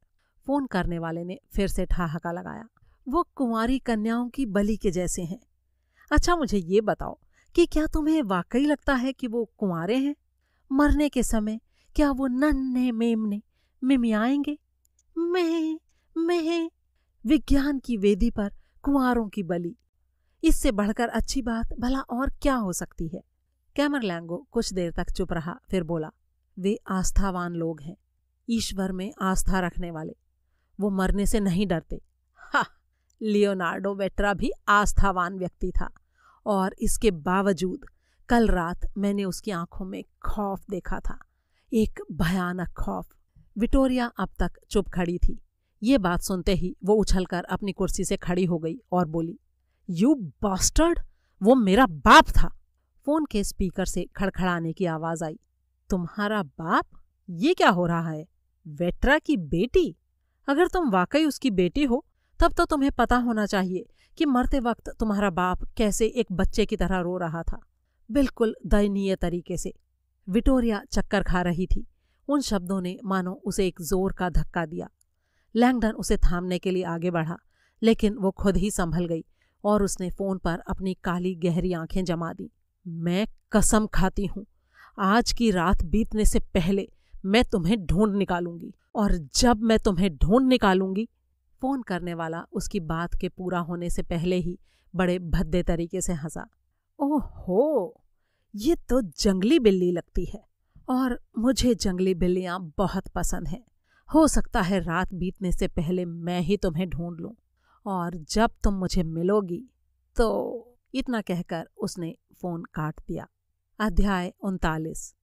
फोन करने वाले ने फिर से ठहाका लगाया वो कुंवारी कन्याओं की बलि के जैसे हैं अच्छा मुझे ये बताओ कि क्या तुम्हें वाकई लगता है कि वो कुंवारे हैं मरने के समय क्या वो नन्हे मेमने मिमियाएंगे मैं मैं विज्ञान की वेदी पर कुंवारों की बलि इससे बढ़कर अच्छी बात भला और क्या हो सकती है कैमर लैंगो कुछ देर तक चुप रहा फिर बोला वे आस्थावान लोग हैं ईश्वर में आस्था रखने वाले वो मरने से नहीं डरते हा लियोनार्डो वेट्रा भी आस्थावान व्यक्ति था और इसके बावजूद कल रात मैंने उसकी आंखों में खौफ देखा था एक भयानक खौफ विटोरिया अब तक चुप खड़ी थी ये बात सुनते ही वो उछलकर अपनी कुर्सी से खड़ी हो गई और बोली यू बास्टर्ड वो मेरा बाप था फोन के स्पीकर से खड़खड़ाने की आवाज आई तुम्हारा बाप ये क्या हो रहा है वेट्रा की बेटी अगर तुम वाकई उसकी बेटी हो तब तो तुम्हें पता होना चाहिए कि मरते वक्त तुम्हारा बाप कैसे एक बच्चे की तरह रो रहा था बिल्कुल दयनीय तरीके से विटोरिया चक्कर खा रही थी उन शब्दों ने मानो उसे एक जोर का धक्का दिया लैंगडन उसे थामने के लिए आगे बढ़ा लेकिन वो खुद ही संभल गई और उसने फोन पर अपनी काली गहरी आंखें जमा दी मैं कसम खाती हूँ आज की रात बीतने से पहले मैं तुम्हें ढूंढ निकालूंगी और जब मैं तुम्हें ढूंढ निकालूंगी फोन करने वाला उसकी बात के पूरा होने से पहले ही बड़े भद्दे तरीके से हंसा ओहो ये तो जंगली बिल्ली लगती है और मुझे जंगली बिल्लियाँ बहुत पसंद हैं हो सकता है रात बीतने से पहले मैं ही तुम्हें ढूंढ लूँ और जब तुम मुझे मिलोगी तो इतना कहकर उसने फ़ोन काट दिया अध्याय उनतालीस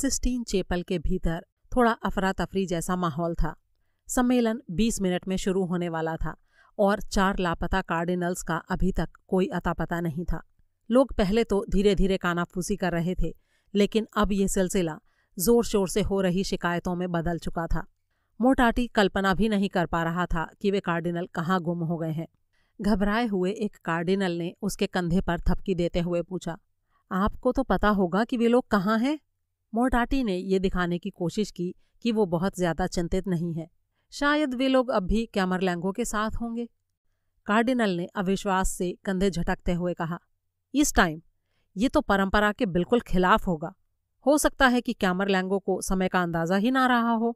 सिस्टीन चेपल के भीतर थोड़ा अफरा तफरी जैसा माहौल था सम्मेलन 20 मिनट में शुरू होने वाला था और चार लापता कार्डिनल्स का अभी तक कोई अतापता नहीं था लोग पहले तो धीरे धीरे कानाफूसी कर रहे थे लेकिन अब ये सिलसिला जोर शोर से हो रही शिकायतों में बदल चुका था मोटाटी कल्पना भी नहीं कर पा रहा था कि वे कार्डिनल कहाँ गुम हो गए हैं घबराए हुए एक कार्डिनल ने उसके कंधे पर थपकी देते हुए पूछा आपको तो पता होगा कि वे लोग कहाँ हैं मोटाटी ने ये दिखाने की कोशिश की कि वो बहुत ज्यादा चिंतित नहीं है शायद वे लोग अब भी कैमरलैंगो के साथ होंगे कार्डिनल ने अविश्वास से कंधे झटकते हुए कहा इस टाइम ये तो परंपरा के बिल्कुल खिलाफ होगा हो सकता है कि कैमरलैंगो को समय का अंदाजा ही ना रहा हो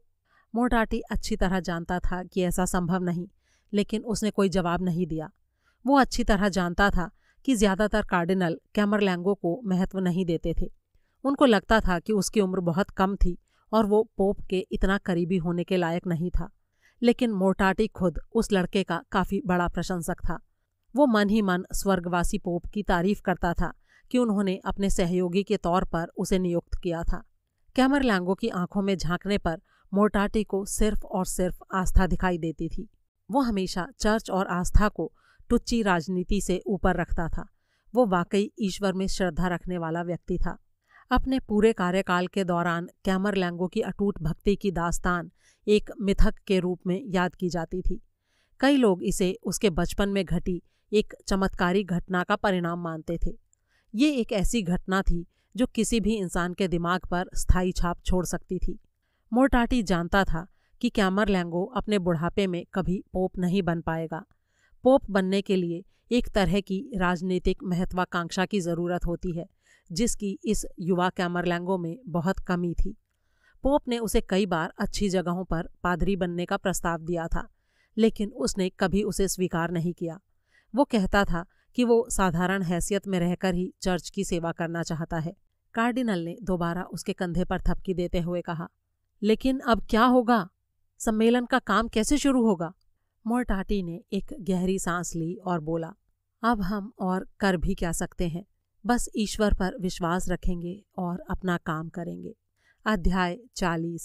मोटाटी अच्छी तरह जानता था कि ऐसा संभव नहीं लेकिन उसने कोई जवाब नहीं दिया वो अच्छी तरह जानता था कि ज्यादातर कार्डिनल कैमरलैंगो को महत्व नहीं देते थे उनको लगता था कि उसकी उम्र बहुत कम थी और वो पोप के इतना करीबी होने के लायक नहीं था लेकिन मोर्टाटी खुद उस लड़के का काफी बड़ा प्रशंसक था वो मन ही मन स्वर्गवासी पोप की तारीफ करता था कि उन्होंने अपने सहयोगी के तौर पर उसे नियुक्त किया था कैमर लैंगो की आंखों में झांकने पर मोर्टाटी को सिर्फ और सिर्फ आस्था दिखाई देती थी वो हमेशा चर्च और आस्था को टुच्ची राजनीति से ऊपर रखता था वो वाकई ईश्वर में श्रद्धा रखने वाला व्यक्ति था अपने पूरे कार्यकाल के दौरान कैमरलैंगो की अटूट भक्ति की दास्तान एक मिथक के रूप में याद की जाती थी कई लोग इसे उसके बचपन में घटी एक चमत्कारी घटना का परिणाम मानते थे ये एक ऐसी घटना थी जो किसी भी इंसान के दिमाग पर स्थायी छाप छोड़ सकती थी मोरटाटी जानता था कि कैमरलैंगो अपने बुढ़ापे में कभी पोप नहीं बन पाएगा पोप बनने के लिए एक तरह की राजनीतिक महत्वाकांक्षा की ज़रूरत होती है जिसकी इस युवा कैमरलैंगो में बहुत कमी थी पोप ने उसे कई बार अच्छी जगहों पर पादरी बनने का प्रस्ताव दिया था लेकिन उसने कभी उसे स्वीकार नहीं किया वो कहता था कि वो साधारण हैसियत में रहकर ही चर्च की सेवा करना चाहता है कार्डिनल ने दोबारा उसके कंधे पर थपकी देते हुए कहा लेकिन अब क्या होगा सम्मेलन का काम कैसे शुरू होगा मोरटाटी ने एक गहरी सांस ली और बोला अब हम और कर भी क्या सकते हैं बस ईश्वर पर विश्वास रखेंगे और अपना काम करेंगे अध्याय चालीस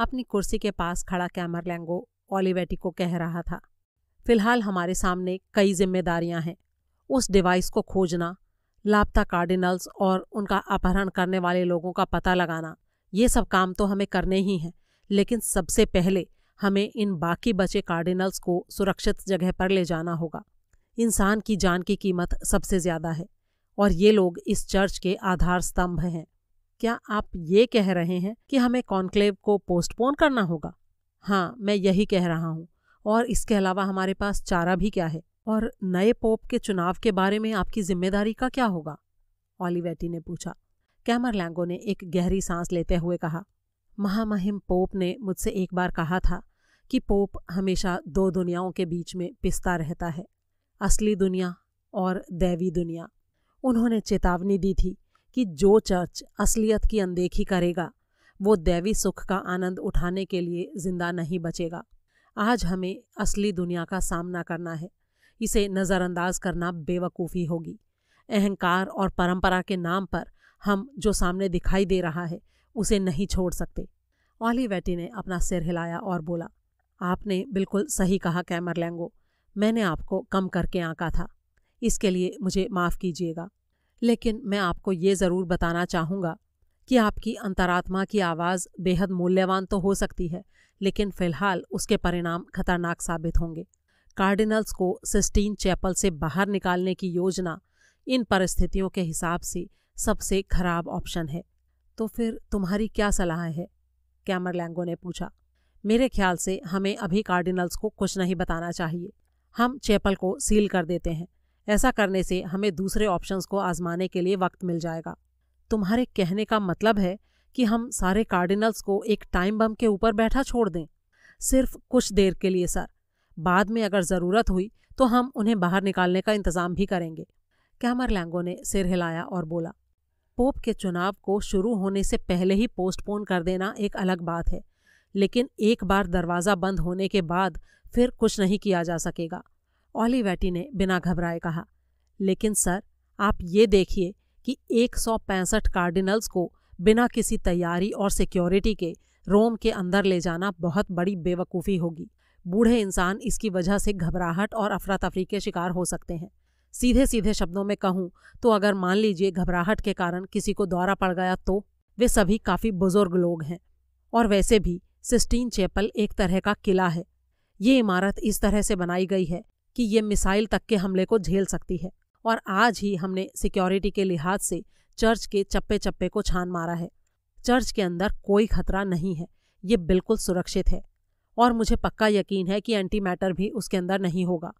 अपनी कुर्सी के पास खड़ा कैमर लैंगो ऑलिवेटी को कह रहा था फिलहाल हमारे सामने कई जिम्मेदारियां हैं उस डिवाइस को खोजना लापता कार्डिनल्स और उनका अपहरण करने वाले लोगों का पता लगाना ये सब काम तो हमें करने ही हैं लेकिन सबसे पहले हमें इन बाकी बचे कार्डिनल्स को सुरक्षित जगह पर ले जाना होगा इंसान की जान की कीमत सबसे ज़्यादा है और ये लोग इस चर्च के आधार स्तंभ हैं क्या आप ये कह रहे हैं कि हमें कॉन्क्लेव को पोस्टपोन करना होगा हाँ मैं यही कह रहा हूँ और इसके अलावा हमारे पास चारा भी क्या है और नए पोप के चुनाव के बारे में आपकी जिम्मेदारी का क्या होगा ऑलिवेटी ने पूछा कैमर लैंगो ने एक गहरी सांस लेते हुए कहा महामहिम पोप ने मुझसे एक बार कहा था कि पोप हमेशा दो दुनियाओं के बीच में पिसता रहता है असली दुनिया और दैवी दुनिया उन्होंने चेतावनी दी थी कि जो चर्च असलियत की अनदेखी करेगा वो दैवी सुख का आनंद उठाने के लिए जिंदा नहीं बचेगा आज हमें असली दुनिया का सामना करना है इसे नज़रअंदाज करना बेवकूफ़ी होगी अहंकार और परंपरा के नाम पर हम जो सामने दिखाई दे रहा है उसे नहीं छोड़ सकते ऑलीवेटी ने अपना सिर हिलाया और बोला आपने बिल्कुल सही कहा कैमर लैंगो मैंने आपको कम करके आंका था इसके लिए मुझे माफ़ कीजिएगा लेकिन मैं आपको ये ज़रूर बताना चाहूँगा कि आपकी अंतरात्मा की आवाज़ बेहद मूल्यवान तो हो सकती है लेकिन फ़िलहाल उसके परिणाम खतरनाक साबित होंगे कार्डिनल्स को सिस्टीन चैपल से बाहर निकालने की योजना इन परिस्थितियों के हिसाब से सबसे खराब ऑप्शन है तो फिर तुम्हारी क्या सलाह है कैमर लैंगो ने पूछा मेरे ख्याल से हमें अभी कार्डिनल्स को कुछ नहीं बताना चाहिए हम चैपल को सील कर देते हैं ऐसा करने से हमें दूसरे ऑप्शंस को आजमाने के लिए वक्त मिल जाएगा तुम्हारे कहने का मतलब है कि हम सारे कार्डिनल्स को एक टाइम बम के ऊपर बैठा छोड़ दें सिर्फ कुछ देर के लिए सर बाद में अगर ज़रूरत हुई तो हम उन्हें बाहर निकालने का इंतज़ाम भी करेंगे कैमर लैंगो ने सिर हिलाया और बोला पोप के चुनाव को शुरू होने से पहले ही पोस्टपोन कर देना एक अलग बात है लेकिन एक बार दरवाज़ा बंद होने के बाद फिर कुछ नहीं किया जा सकेगा ओलीवेटी ने बिना घबराए कहा लेकिन सर आप ये देखिए कि एक कार्डिनल्स को बिना किसी तैयारी और सिक्योरिटी के रोम के अंदर ले जाना बहुत बड़ी बेवकूफ़ी होगी बूढ़े इंसान इसकी वजह से घबराहट और अफरा तफरी के शिकार हो सकते हैं सीधे सीधे शब्दों में कहूँ तो अगर मान लीजिए घबराहट के कारण किसी को दौरा पड़ गया तो वे सभी काफ़ी बुजुर्ग लोग हैं और वैसे भी सिस्टीन चैपल एक तरह का किला है ये इमारत इस तरह से बनाई गई है कि ये मिसाइल तक के हमले को झेल सकती है और आज ही हमने सिक्योरिटी के लिहाज से चर्च के चप्पे चप्पे को छान मारा है चर्च के अंदर कोई खतरा नहीं है ये बिल्कुल सुरक्षित है और मुझे पक्का यकीन है कि एंटी मैटर भी उसके अंदर नहीं होगा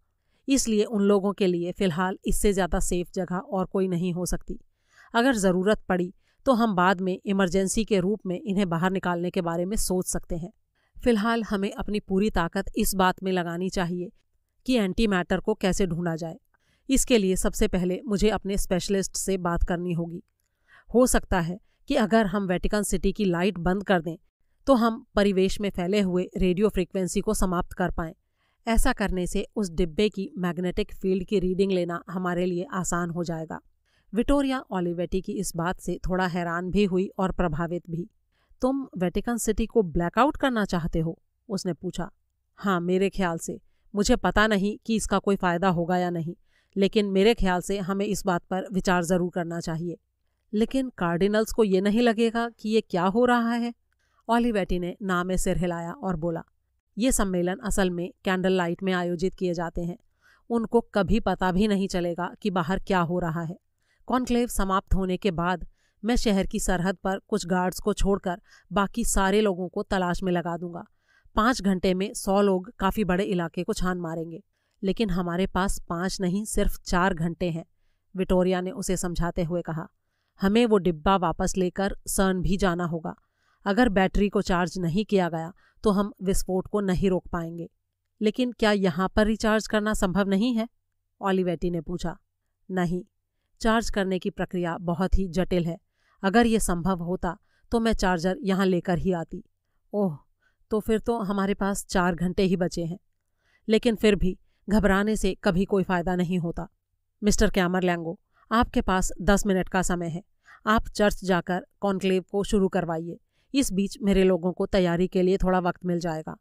इसलिए उन लोगों के लिए फ़िलहाल इससे ज़्यादा सेफ जगह और कोई नहीं हो सकती अगर ज़रूरत पड़ी तो हम बाद में इमरजेंसी के रूप में इन्हें बाहर निकालने के बारे में सोच सकते हैं फिलहाल हमें अपनी पूरी ताकत इस बात में लगानी चाहिए कि एंटी मैटर को कैसे ढूंढा जाए इसके लिए सबसे पहले मुझे अपने स्पेशलिस्ट से बात करनी होगी हो सकता है कि अगर हम वेटिकन सिटी की लाइट बंद कर दें तो हम परिवेश में फैले हुए रेडियो फ्रिक्वेंसी को समाप्त कर पाएं ऐसा करने से उस डिब्बे की मैग्नेटिक फील्ड की रीडिंग लेना हमारे लिए आसान हो जाएगा विटोरिया ऑलिवेटी की इस बात से थोड़ा हैरान भी हुई और प्रभावित भी तुम वेटिकन सिटी को ब्लैकआउट करना चाहते हो उसने पूछा हाँ मेरे ख्याल से मुझे पता नहीं कि इसका कोई फ़ायदा होगा या नहीं लेकिन मेरे ख्याल से हमें इस बात पर विचार ज़रूर करना चाहिए लेकिन कार्डिनल्स को ये नहीं लगेगा कि ये क्या हो रहा है ऑलिवेटी ने नामे सिर हिलाया और बोला ये सम्मेलन असल में कैंडल लाइट में आयोजित किए जाते हैं उनको कभी पता भी नहीं चलेगा कि बाहर क्या हो रहा है कॉन्क्लेव समाप्त होने के बाद मैं शहर की सरहद पर कुछ गार्ड्स को छोड़कर बाकी सारे लोगों को तलाश में लगा दूंगा पाँच घंटे में सौ लोग काफ़ी बड़े इलाके को छान मारेंगे लेकिन हमारे पास पाँच नहीं सिर्फ चार घंटे हैं विटोरिया ने उसे समझाते हुए कहा हमें वो डिब्बा वापस लेकर सर्न भी जाना होगा अगर बैटरी को चार्ज नहीं किया गया तो हम विस्फोट को नहीं रोक पाएंगे लेकिन क्या यहाँ पर रिचार्ज करना संभव नहीं है ऑलिवेटी ने पूछा नहीं चार्ज करने की प्रक्रिया बहुत ही जटिल है अगर ये संभव होता तो मैं चार्जर यहाँ लेकर ही आती ओह तो फिर तो हमारे पास चार घंटे ही बचे हैं लेकिन फिर भी घबराने से कभी कोई फ़ायदा नहीं होता मिस्टर क्यामर लैंगो आपके पास दस मिनट का समय है आप चर्च जाकर कॉन्क्लेव को शुरू करवाइए इस बीच मेरे लोगों को तैयारी के लिए थोड़ा वक्त मिल जाएगा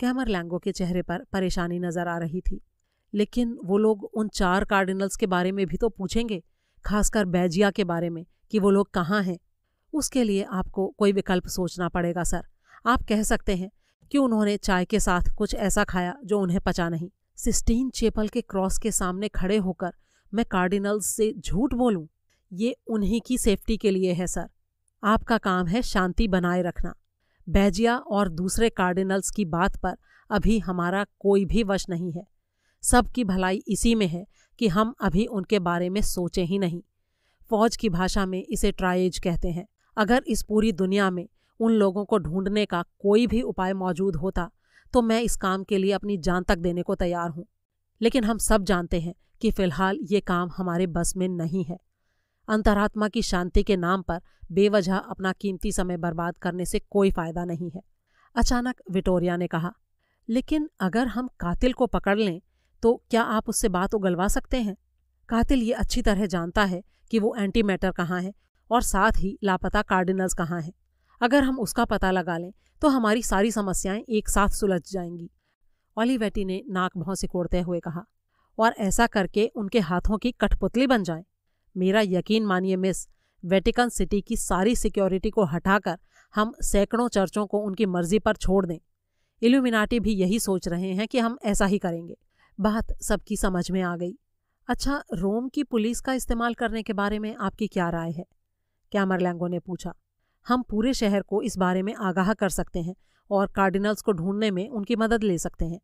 कैमर लैंगो के चेहरे पर परेशानी नजर आ रही थी लेकिन वो लोग उन चार कार्डिनल्स के बारे में भी तो पूछेंगे खासकर बैजिया के बारे में कि वो लोग कहाँ हैं उसके लिए आपको कोई विकल्प सोचना पड़ेगा सर आप कह सकते हैं कि उन्होंने चाय के साथ कुछ ऐसा खाया जो उन्हें पचा नहीं सिस्टीन चेपल के क्रॉस के सामने खड़े होकर मैं कार्डिनल्स से झूठ बोलूं ये उन्हीं की सेफ्टी के लिए है सर आपका काम है शांति बनाए रखना बैजिया और दूसरे कार्डिनल्स की बात पर अभी हमारा कोई भी वश नहीं है सबकी भलाई इसी में है कि हम अभी उनके बारे में सोचे ही नहीं फौज की भाषा में इसे ट्राइज कहते हैं अगर इस पूरी दुनिया में उन लोगों को ढूंढने का कोई भी उपाय मौजूद होता तो मैं इस काम के लिए अपनी जान तक देने को तैयार हूँ लेकिन हम सब जानते हैं कि फिलहाल ये काम हमारे बस में नहीं है अंतरात्मा की शांति के नाम पर बेवजह अपना कीमती समय बर्बाद करने से कोई फायदा नहीं है अचानक विटोरिया ने कहा लेकिन अगर हम कातिल को पकड़ लें तो क्या आप उससे बात उगलवा सकते हैं कातिल ये अच्छी तरह जानता है कि वो एंटी मैटर कहाँ है और साथ ही लापता कार्डिनल्स कहाँ हैं अगर हम उसका पता लगा लें तो हमारी सारी समस्याएं एक साथ सुलझ जाएंगी ऑलिवेटी ने नाक भौं सिकोड़ते हुए कहा और ऐसा करके उनके हाथों की कठपुतली बन जाए मेरा यकीन मानिए मिस वेटिकन सिटी की सारी सिक्योरिटी को हटाकर हम सैकड़ों चर्चों को उनकी मर्जी पर छोड़ दें इल्यूमिनाटी भी यही सोच रहे हैं कि हम ऐसा ही करेंगे बात सबकी समझ में आ गई अच्छा रोम की पुलिस का इस्तेमाल करने के बारे में आपकी क्या राय है क्या मरलैंगो ने पूछा हम पूरे शहर को इस बारे में आगाह कर सकते हैं और कार्डिनल्स को ढूंढने में उनकी मदद ले सकते हैं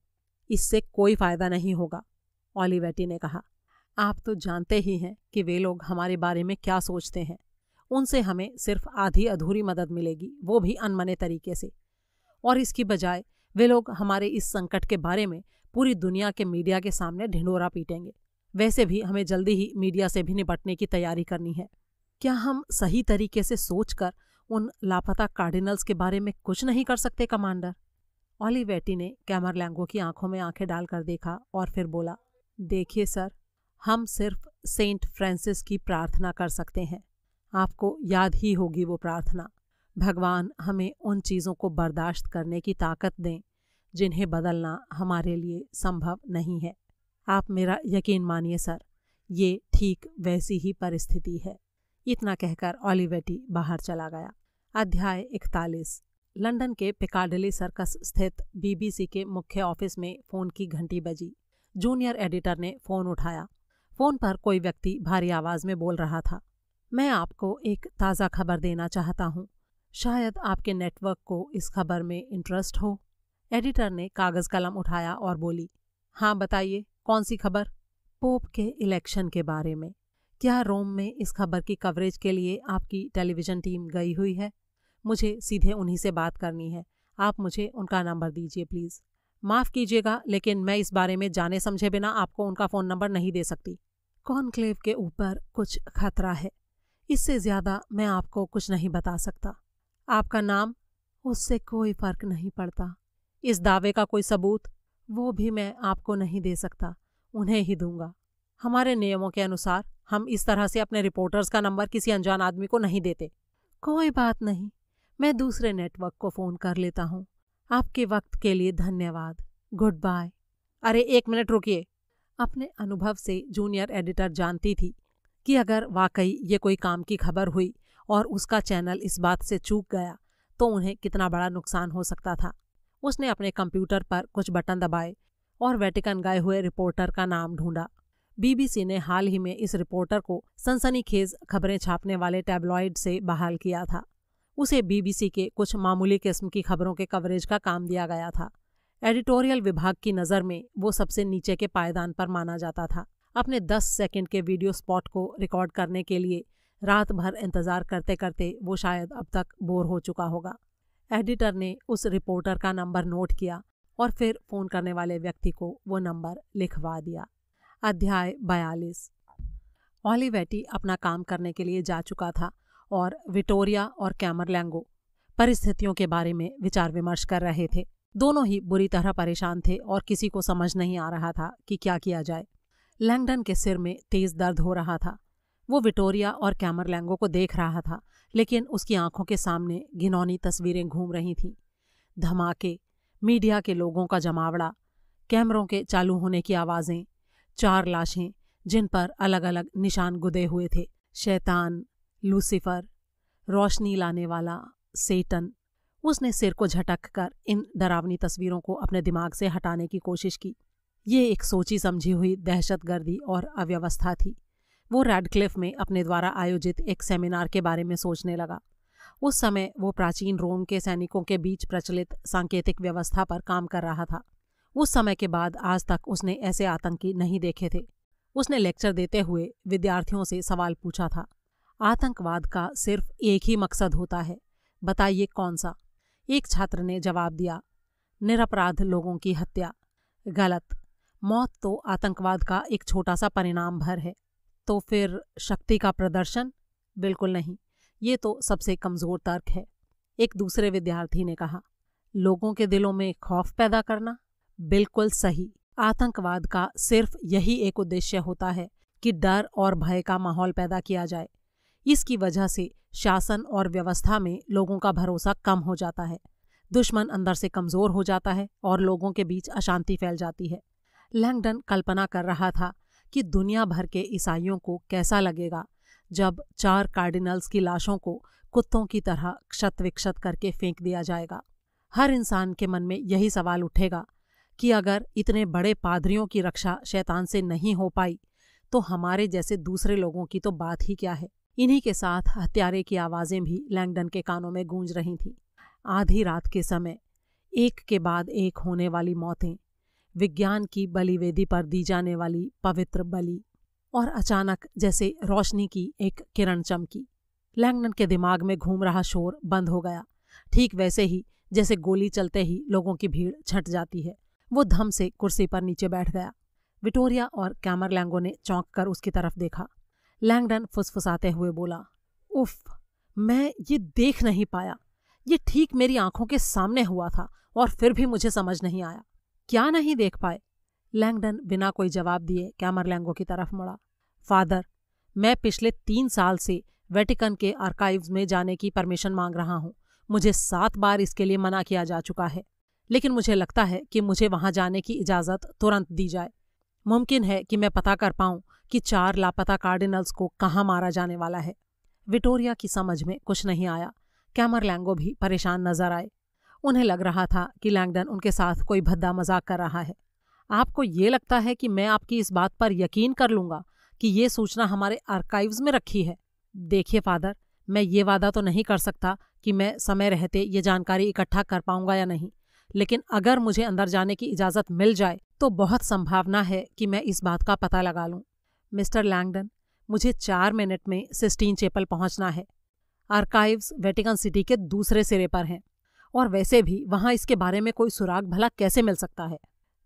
इससे कोई फायदा नहीं होगा ऑलिवेटी ने कहा आप तो जानते ही हैं कि वे लोग हमारे बारे में क्या सोचते हैं उनसे हमें सिर्फ आधी अधूरी मदद मिलेगी वो भी अनमने तरीके से और इसकी बजाय वे लोग हमारे इस संकट के बारे में पूरी दुनिया के मीडिया के सामने ढिंडोरा पीटेंगे वैसे भी हमें जल्दी ही मीडिया से भी निपटने की तैयारी करनी है क्या हम सही तरीके से सोचकर उन लापता कार्डिनल्स के बारे में कुछ नहीं कर सकते कमांडर ऑलिवेटी ने कैमर लैंगो की आंखों में आंखें डालकर देखा और फिर बोला देखिए सर हम सिर्फ सेंट फ्रांसिस की प्रार्थना कर सकते हैं आपको याद ही होगी वो प्रार्थना भगवान हमें उन चीज़ों को बर्दाश्त करने की ताकत दें जिन्हें बदलना हमारे लिए संभव नहीं है आप मेरा यकीन मानिए सर ये ठीक वैसी ही परिस्थिति है इतना कहकर ऑलिवेटी बाहर चला गया अध्याय इकतालीस लंदन के पिकाडली सर्कस स्थित बीबीसी के मुख्य ऑफिस में फोन की घंटी बजी जूनियर एडिटर ने फोन उठाया फोन पर कोई व्यक्ति भारी आवाज में बोल रहा था मैं आपको एक ताज़ा खबर देना चाहता हूँ शायद आपके नेटवर्क को इस खबर में इंटरेस्ट हो एडिटर ने कागज कलम उठाया और बोली हाँ बताइए कौन सी खबर पोप के इलेक्शन के बारे में क्या रोम में इस खबर की कवरेज के लिए आपकी टेलीविजन टीम गई हुई है मुझे सीधे उन्हीं से बात करनी है आप मुझे उनका नंबर दीजिए प्लीज़ माफ़ कीजिएगा लेकिन मैं इस बारे में जाने समझे बिना आपको उनका फ़ोन नंबर नहीं दे सकती कॉन्क्लेव के ऊपर कुछ खतरा है इससे ज़्यादा मैं आपको कुछ नहीं बता सकता आपका नाम उससे कोई फ़र्क नहीं पड़ता इस दावे का कोई सबूत वो भी मैं आपको नहीं दे सकता उन्हें ही दूंगा हमारे नियमों के अनुसार हम इस तरह से अपने रिपोर्टर्स का नंबर किसी अनजान आदमी को नहीं देते कोई बात नहीं मैं दूसरे नेटवर्क को फ़ोन कर लेता हूँ आपके वक्त के लिए धन्यवाद गुड बाय अरे एक मिनट रुकिए अपने अनुभव से जूनियर एडिटर जानती थी कि अगर वाकई ये कोई काम की खबर हुई और उसका चैनल इस बात से चूक गया तो उन्हें कितना बड़ा नुकसान हो सकता था उसने अपने कंप्यूटर पर कुछ बटन दबाए और वेटिकन गए हुए रिपोर्टर का नाम ढूंढा बीबीसी ने हाल ही में इस रिपोर्टर को सनसनीखेज खबरें छापने वाले टैबलॉयड से बहाल किया था उसे बीबीसी के कुछ मामूली किस्म की खबरों के कवरेज का काम दिया गया था एडिटोरियल विभाग की नज़र में वो सबसे नीचे के पायदान पर माना जाता था अपने दस सेकेंड के वीडियो स्पॉट को रिकॉर्ड करने के लिए रात भर इंतज़ार करते करते वो शायद अब तक बोर हो चुका होगा एडिटर ने उस रिपोर्टर का नंबर नोट किया और फिर फ़ोन करने वाले व्यक्ति को वो नंबर लिखवा दिया अध्याय बयालीस वैटी अपना काम करने के लिए जा चुका था और विटोरिया और कैमरलैंगो परिस्थितियों के बारे में विचार विमर्श कर रहे थे दोनों ही बुरी तरह परेशान थे और किसी को समझ नहीं आ रहा था कि क्या किया जाए लैंगडन के सिर में तेज दर्द हो रहा था वो विटोरिया और कैमरलैंगो को देख रहा था लेकिन उसकी आंखों के सामने घिनौनी तस्वीरें घूम रही थीं धमाके मीडिया के लोगों का जमावड़ा कैमरों के चालू होने की आवाज़ें चार लाशें जिन पर अलग अलग निशान गुदे हुए थे शैतान लूसीफर रोशनी लाने वाला सेटन उसने सिर को झटक कर इन डरावनी तस्वीरों को अपने दिमाग से हटाने की कोशिश की ये एक सोची समझी हुई दहशतगर्दी और अव्यवस्था थी वो रेडक्लिफ में अपने द्वारा आयोजित एक सेमिनार के बारे में सोचने लगा उस समय वो प्राचीन रोम के सैनिकों के बीच प्रचलित सांकेतिक व्यवस्था पर काम कर रहा था उस समय के बाद आज तक उसने ऐसे आतंकी नहीं देखे थे उसने लेक्चर देते हुए विद्यार्थियों से सवाल पूछा था आतंकवाद का सिर्फ एक ही मकसद होता है बताइए कौन सा एक छात्र ने जवाब दिया निरपराध लोगों की हत्या गलत मौत तो आतंकवाद का एक छोटा सा परिणाम भर है तो फिर शक्ति का प्रदर्शन बिल्कुल नहीं ये तो सबसे कमज़ोर तर्क है एक दूसरे विद्यार्थी ने कहा लोगों के दिलों में खौफ पैदा करना बिल्कुल सही आतंकवाद का सिर्फ यही एक उद्देश्य होता है कि डर और भय का माहौल पैदा किया जाए इसकी वजह से शासन और व्यवस्था में लोगों का भरोसा कम हो जाता है दुश्मन अंदर से कमजोर हो जाता है और लोगों के बीच अशांति फैल जाती है लैंगडन कल्पना कर रहा था कि दुनिया भर के ईसाइयों को कैसा लगेगा जब चार कार्डिनल्स की लाशों को कुत्तों की तरह क्षत विक्षत करके फेंक दिया जाएगा हर इंसान के मन में यही सवाल उठेगा कि अगर इतने बड़े पादरियों की रक्षा शैतान से नहीं हो पाई तो हमारे जैसे दूसरे लोगों की तो बात ही क्या है इन्हीं के साथ हत्यारे की आवाज़ें भी लैंगडन के कानों में गूंज रही थीं आधी रात के समय एक के बाद एक होने वाली मौतें विज्ञान की बलिवेदी पर दी जाने वाली पवित्र बलि और अचानक जैसे रोशनी की एक किरण चमकी लैंगडन के दिमाग में घूम रहा शोर बंद हो गया ठीक वैसे ही जैसे गोली चलते ही लोगों की भीड़ छट जाती है वो धम से कुर्सी पर नीचे बैठ गया विटोरिया और कैमरलैंगो ने चौंक कर उसकी तरफ देखा लैंगडन फुसफुसाते हुए बोला उफ मैं ये देख नहीं पाया ये ठीक मेरी आंखों के सामने हुआ था और फिर भी मुझे समझ नहीं आया क्या नहीं देख पाए लैंगडन बिना कोई जवाब दिए कैमरलैंगो की तरफ मुड़ा फादर मैं पिछले तीन साल से वेटिकन के आर्काइव्स में जाने की परमिशन मांग रहा हूँ मुझे सात बार इसके लिए मना किया जा चुका है लेकिन मुझे लगता है कि मुझे वहां जाने की इजाज़त तुरंत दी जाए मुमकिन है कि मैं पता कर पाऊँ कि चार लापता कार्डिनल्स को कहाँ मारा जाने वाला है विटोरिया की समझ में कुछ नहीं आया कैमर लैंगो भी परेशान नजर आए उन्हें लग रहा था कि लैंगडन उनके साथ कोई भद्दा मजाक कर रहा है आपको ये लगता है कि मैं आपकी इस बात पर यकीन कर लूंगा कि ये सूचना हमारे आर्काइव्स में रखी है देखिए फादर मैं ये वादा तो नहीं कर सकता कि मैं समय रहते ये जानकारी इकट्ठा कर पाऊंगा या नहीं लेकिन अगर मुझे अंदर जाने की इजाज़त मिल जाए तो बहुत संभावना है कि मैं इस बात का पता लगा लूँ मिस्टर लैंगडन मुझे चार मिनट में सिस्टीन चेपल पहुंचना है आर्काइव्स वेटिकन सिटी के दूसरे सिरे पर हैं और वैसे भी वहाँ इसके बारे में कोई सुराग भला कैसे मिल सकता है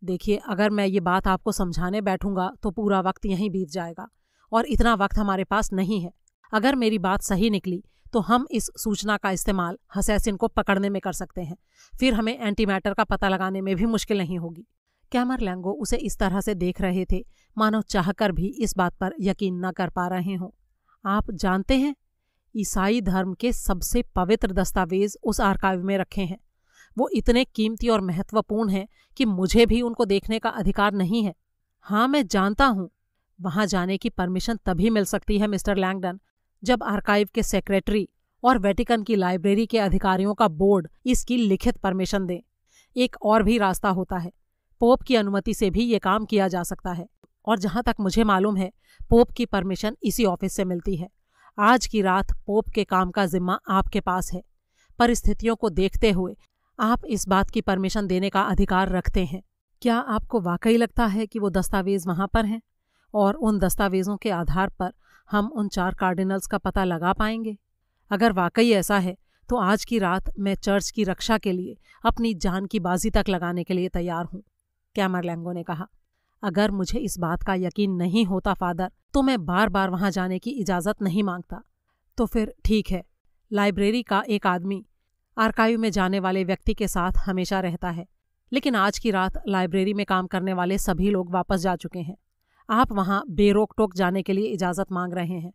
देखिए अगर मैं ये बात आपको समझाने बैठूंगा तो पूरा वक्त यहीं बीत जाएगा और इतना वक्त हमारे पास नहीं है अगर मेरी बात सही निकली तो हम इस सूचना का इस्तेमाल हसैसिन को पकड़ने में कर सकते हैं फिर हमें एंटी मैटर का पता लगाने में भी मुश्किल नहीं होगी कैमर लैंगो उसे इस तरह से देख रहे थे मानो चाहकर भी इस बात पर यकीन न कर पा रहे हों आप जानते हैं ईसाई धर्म के सबसे पवित्र दस्तावेज उस आर्काइव में रखे हैं वो इतने कीमती और महत्वपूर्ण हैं कि मुझे भी उनको देखने का अधिकार नहीं है हाँ मैं जानता हूँ वहां जाने की परमिशन तभी मिल सकती है मिस्टर लैंगडन जब आर्काइव के सेक्रेटरी और वेटिकन की लाइब्रेरी के अधिकारियों का बोर्ड इसकी लिखित परमिशन दें एक और भी रास्ता होता है पोप की अनुमति से भी ये काम किया जा सकता है और जहाँ तक मुझे मालूम है पोप की परमिशन इसी ऑफिस से मिलती है आज की रात पोप के काम का जिम्मा आपके पास है परिस्थितियों को देखते हुए आप इस बात की परमिशन देने का अधिकार रखते हैं क्या आपको वाकई लगता है कि वो दस्तावेज वहाँ पर हैं और उन दस्तावेजों के आधार पर हम उन चार कार्डिनल्स का पता लगा पाएंगे अगर वाकई ऐसा है तो आज की रात मैं चर्च की रक्षा के लिए अपनी जान की बाजी तक लगाने के लिए तैयार हूँ कैमरलैंगो ने कहा अगर मुझे इस बात का यकीन नहीं होता फादर तो मैं बार बार वहां जाने की इजाज़त नहीं मांगता तो फिर ठीक है लाइब्रेरी का एक आदमी आर्काइव में जाने वाले व्यक्ति के साथ हमेशा रहता है लेकिन आज की रात लाइब्रेरी में काम करने वाले सभी लोग वापस जा चुके हैं आप वहाँ बेरोक टोक जाने के लिए इजाज़त मांग रहे हैं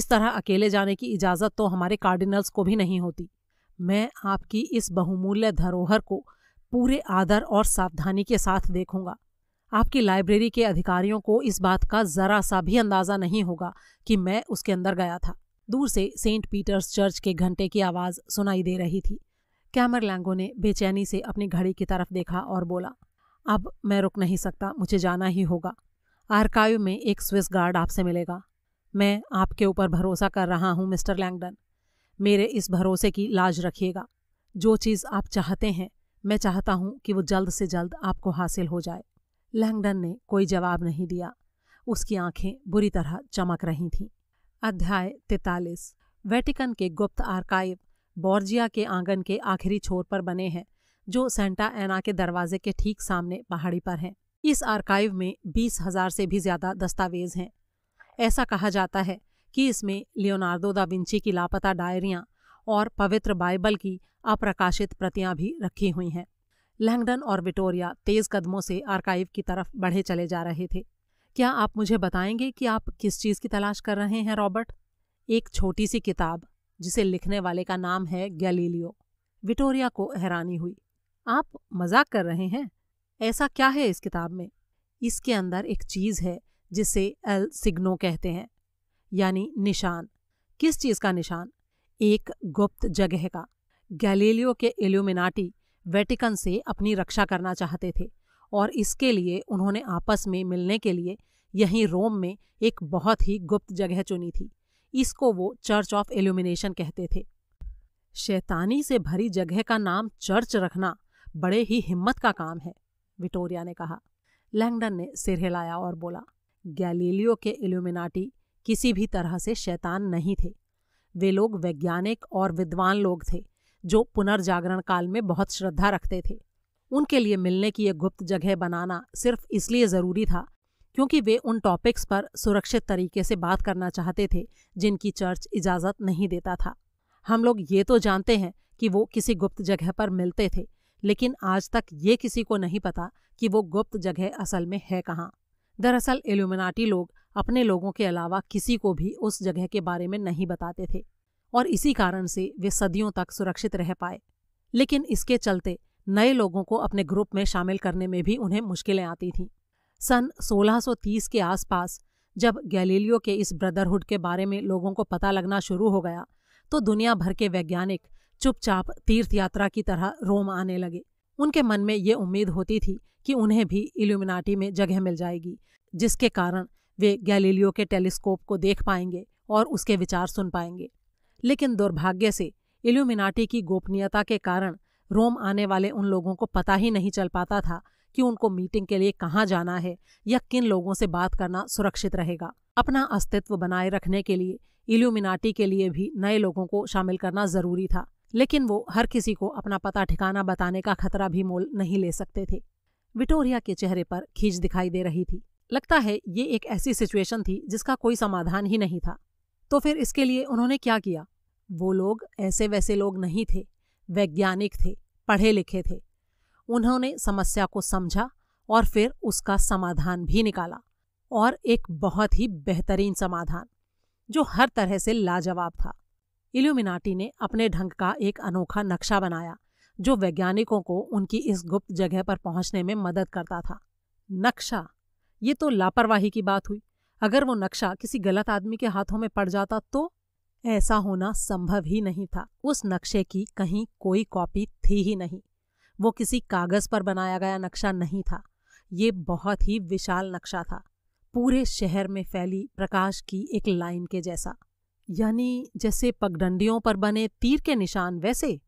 इस तरह अकेले जाने की इजाज़त तो हमारे कार्डिनल्स को भी नहीं होती मैं आपकी इस बहुमूल्य धरोहर को पूरे आदर और सावधानी के साथ देखूंगा आपकी लाइब्रेरी के अधिकारियों को इस बात का जरा सा भी अंदाजा नहीं होगा कि मैं उसके अंदर गया था दूर से सेंट पीटर्स चर्च के घंटे की आवाज सुनाई दे रही थी कैमर लैंगो ने बेचैनी से अपनी घड़ी की तरफ देखा और बोला अब मैं रुक नहीं सकता मुझे जाना ही होगा आर्काइव में एक स्विस गार्ड आपसे मिलेगा मैं आपके ऊपर भरोसा कर रहा हूँ मिस्टर लैंगडन मेरे इस भरोसे की लाज रखिएगा जो चीज़ आप चाहते हैं मैं चाहता हूँ कि वो जल्द से जल्द आपको हासिल हो जाए लैंगडन ने कोई जवाब नहीं दिया उसकी आंखें बुरी तरह चमक रही थीं अध्याय तैतालीस वेटिकन के गुप्त आर्काइव बॉर्जिया के आंगन के आखिरी छोर पर बने हैं जो सेंटा एना के दरवाजे के ठीक सामने पहाड़ी पर हैं इस आर्काइव में बीस हजार से भी ज्यादा दस्तावेज हैं ऐसा कहा जाता है कि इसमें लियोनार्डो दा विंची की लापता डायरियां और पवित्र बाइबल की अप्रकाशित प्रतियां भी रखी हुई हैं लैंगडन और विटोरिया तेज कदमों से आर्काइव की तरफ बढ़े चले जा रहे थे क्या आप मुझे बताएंगे कि आप किस चीज़ की तलाश कर रहे हैं रॉबर्ट एक छोटी सी किताब जिसे लिखने वाले का नाम है गैलीलियो विटोरिया को हैरानी हुई आप मजाक कर रहे हैं ऐसा क्या है इस किताब में इसके अंदर एक चीज़ है जिसे एल सिग्नो कहते हैं यानी निशान किस चीज़ का निशान एक गुप्त जगह का गैलीलियो के एल्यूमिनाटी वेटिकन से अपनी रक्षा करना चाहते थे और इसके लिए उन्होंने आपस में मिलने के लिए यहीं रोम में एक बहुत ही गुप्त जगह चुनी थी इसको वो चर्च ऑफ एल्यूमिनेशन कहते थे शैतानी से भरी जगह का नाम चर्च रखना बड़े ही हिम्मत का काम है विटोरिया ने कहा लैंगडन ने सिर हिलाया और बोला गैलीलियो के एल्यूमिनाटी किसी भी तरह से शैतान नहीं थे वे लोग वैज्ञानिक और विद्वान लोग थे जो पुनर्जागरण काल में बहुत श्रद्धा रखते थे उनके लिए मिलने की एक गुप्त जगह बनाना सिर्फ इसलिए ज़रूरी था क्योंकि वे उन टॉपिक्स पर सुरक्षित तरीके से बात करना चाहते थे जिनकी चर्च इजाज़त नहीं देता था हम लोग ये तो जानते हैं कि वो किसी गुप्त जगह पर मिलते थे लेकिन आज तक ये किसी को नहीं पता कि वो गुप्त जगह असल में है कहाँ दरअसल एल्यूमिनाटी लोग अपने लोगों के अलावा किसी को भी उस जगह के बारे में नहीं बताते थे और इसी कारण से वे सदियों तक सुरक्षित रह पाए लेकिन इसके चलते नए लोगों को अपने ग्रुप में शामिल करने में भी उन्हें मुश्किलें आती थीं सन 1630 के आसपास जब गैलीलियो के इस ब्रदरहुड के बारे में लोगों को पता लगना शुरू हो गया तो दुनिया भर के वैज्ञानिक चुपचाप तीर्थ यात्रा की तरह रोम आने लगे उनके मन में ये उम्मीद होती थी कि उन्हें भी इल्यूमिनाटी में जगह मिल जाएगी जिसके कारण वे गैलीलियो के टेलीस्कोप को देख पाएंगे और उसके विचार सुन पाएंगे लेकिन दुर्भाग्य से इल्यूमिनाटी की गोपनीयता के कारण रोम आने वाले उन लोगों को पता ही नहीं चल पाता था कि उनको मीटिंग के लिए कहाँ जाना है या किन लोगों से बात करना सुरक्षित रहेगा अपना अस्तित्व बनाए रखने के लिए इल्यूमिनाटी के लिए भी नए लोगों को शामिल करना जरूरी था लेकिन वो हर किसी को अपना पता ठिकाना बताने का खतरा भी मोल नहीं ले सकते थे विटोरिया के चेहरे पर खींच दिखाई दे रही थी लगता है ये एक ऐसी सिचुएशन थी जिसका कोई समाधान ही नहीं था तो फिर इसके लिए उन्होंने क्या किया वो लोग ऐसे वैसे लोग नहीं थे वैज्ञानिक थे पढ़े लिखे थे उन्होंने समस्या को समझा और फिर उसका समाधान भी निकाला और एक बहुत ही बेहतरीन समाधान जो हर तरह से लाजवाब था इल्यूमिनाटी ने अपने ढंग का एक अनोखा नक्शा बनाया जो वैज्ञानिकों को उनकी इस गुप्त जगह पर पहुंचने में मदद करता था नक्शा ये तो लापरवाही की बात हुई अगर वो नक्शा किसी गलत आदमी के हाथों में पड़ जाता तो ऐसा होना संभव ही नहीं था उस नक्शे की कहीं कोई कॉपी थी ही नहीं वो किसी कागज पर बनाया गया नक्शा नहीं था ये बहुत ही विशाल नक्शा था पूरे शहर में फैली प्रकाश की एक लाइन के जैसा यानी जैसे पगडंडियों पर बने तीर के निशान वैसे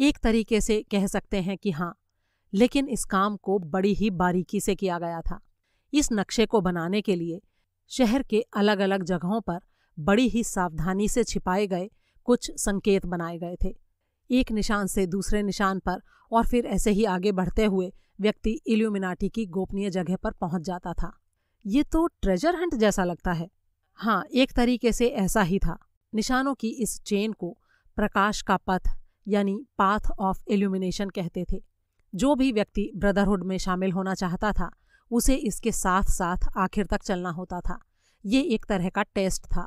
एक तरीके से कह सकते हैं कि हाँ लेकिन इस काम को बड़ी ही बारीकी से किया गया था इस नक्शे को बनाने के लिए शहर के अलग अलग जगहों पर बड़ी ही सावधानी से छिपाए गए कुछ संकेत बनाए गए थे एक निशान से दूसरे निशान पर और फिर ऐसे ही आगे बढ़ते हुए व्यक्ति इल्यूमिनाटी की गोपनीय जगह पर पहुंच जाता था ये तो ट्रेजर हंट जैसा लगता है हाँ एक तरीके से ऐसा ही था निशानों की इस चेन को प्रकाश का पथ यानी पाथ ऑफ एल्यूमिनेशन कहते थे जो भी व्यक्ति ब्रदरहुड में शामिल होना चाहता था उसे इसके साथ साथ आखिर तक चलना होता था ये एक तरह का टेस्ट था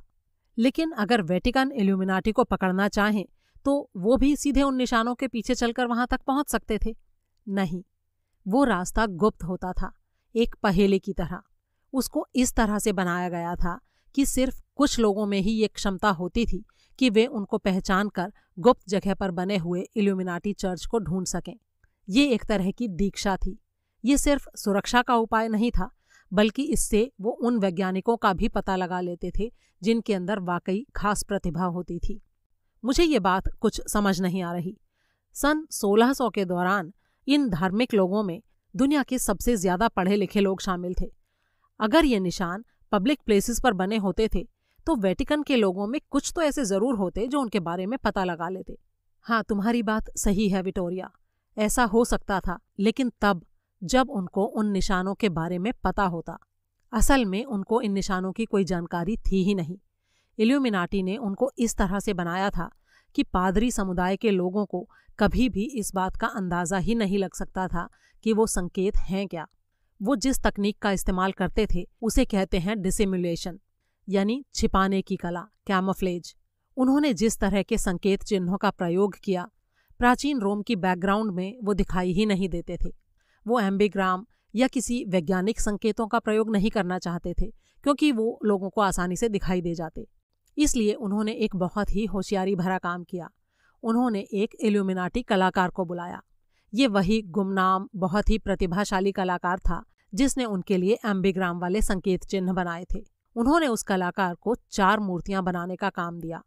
लेकिन अगर वेटिकन एल्यूमिनाटी को पकड़ना चाहें तो वो भी सीधे उन निशानों के पीछे चलकर वहां तक पहुंच सकते थे नहीं वो रास्ता गुप्त होता था एक पहेले की तरह उसको इस तरह से बनाया गया था कि सिर्फ कुछ लोगों में ही ये क्षमता होती थी कि वे उनको पहचान कर गुप्त जगह पर बने हुए इल्यूमिनाटी चर्च को ढूंढ सकें ये एक तरह की दीक्षा थी ये सिर्फ सुरक्षा का उपाय नहीं था बल्कि इससे वो उन वैज्ञानिकों का भी पता लगा लेते थे जिनके अंदर वाकई खास प्रतिभा होती थी मुझे ये बात कुछ समझ नहीं आ रही सन 1600 के दौरान इन धार्मिक लोगों में दुनिया के सबसे ज्यादा पढ़े लिखे लोग शामिल थे अगर ये निशान पब्लिक प्लेसेस पर बने होते थे तो वेटिकन के लोगों में कुछ तो ऐसे जरूर होते जो उनके बारे में पता लगा लेते हाँ तुम्हारी बात सही है विटोरिया ऐसा हो सकता था लेकिन तब जब उनको उन निशानों के बारे में पता होता असल में उनको इन निशानों की कोई जानकारी थी ही नहीं इल्यूमिनाटी ने उनको इस तरह से बनाया था कि पादरी समुदाय के लोगों को कभी भी इस बात का अंदाज़ा ही नहीं लग सकता था कि वो संकेत हैं क्या वो जिस तकनीक का इस्तेमाल करते थे उसे कहते हैं डिसिमुलेशन यानी छिपाने की कला कैमोफ्लेज उन्होंने जिस तरह के संकेत चिन्हों का प्रयोग किया प्राचीन रोम की बैकग्राउंड में वो दिखाई ही नहीं देते थे वो एम्बिग्राम या किसी वैज्ञानिक संकेतों का प्रयोग नहीं करना चाहते थे क्योंकि वो लोगों को आसानी से दिखाई दे जाते इसलिए उन्होंने एक बहुत ही होशियारी भरा काम किया उन्होंने एक एल्यूमिनाटी कलाकार को बुलाया ये वही गुमनाम बहुत ही प्रतिभाशाली कलाकार था जिसने उनके लिए एम्बिग्राम वाले संकेत चिन्ह बनाए थे उन्होंने उस कलाकार को चार मूर्तियां बनाने का काम दिया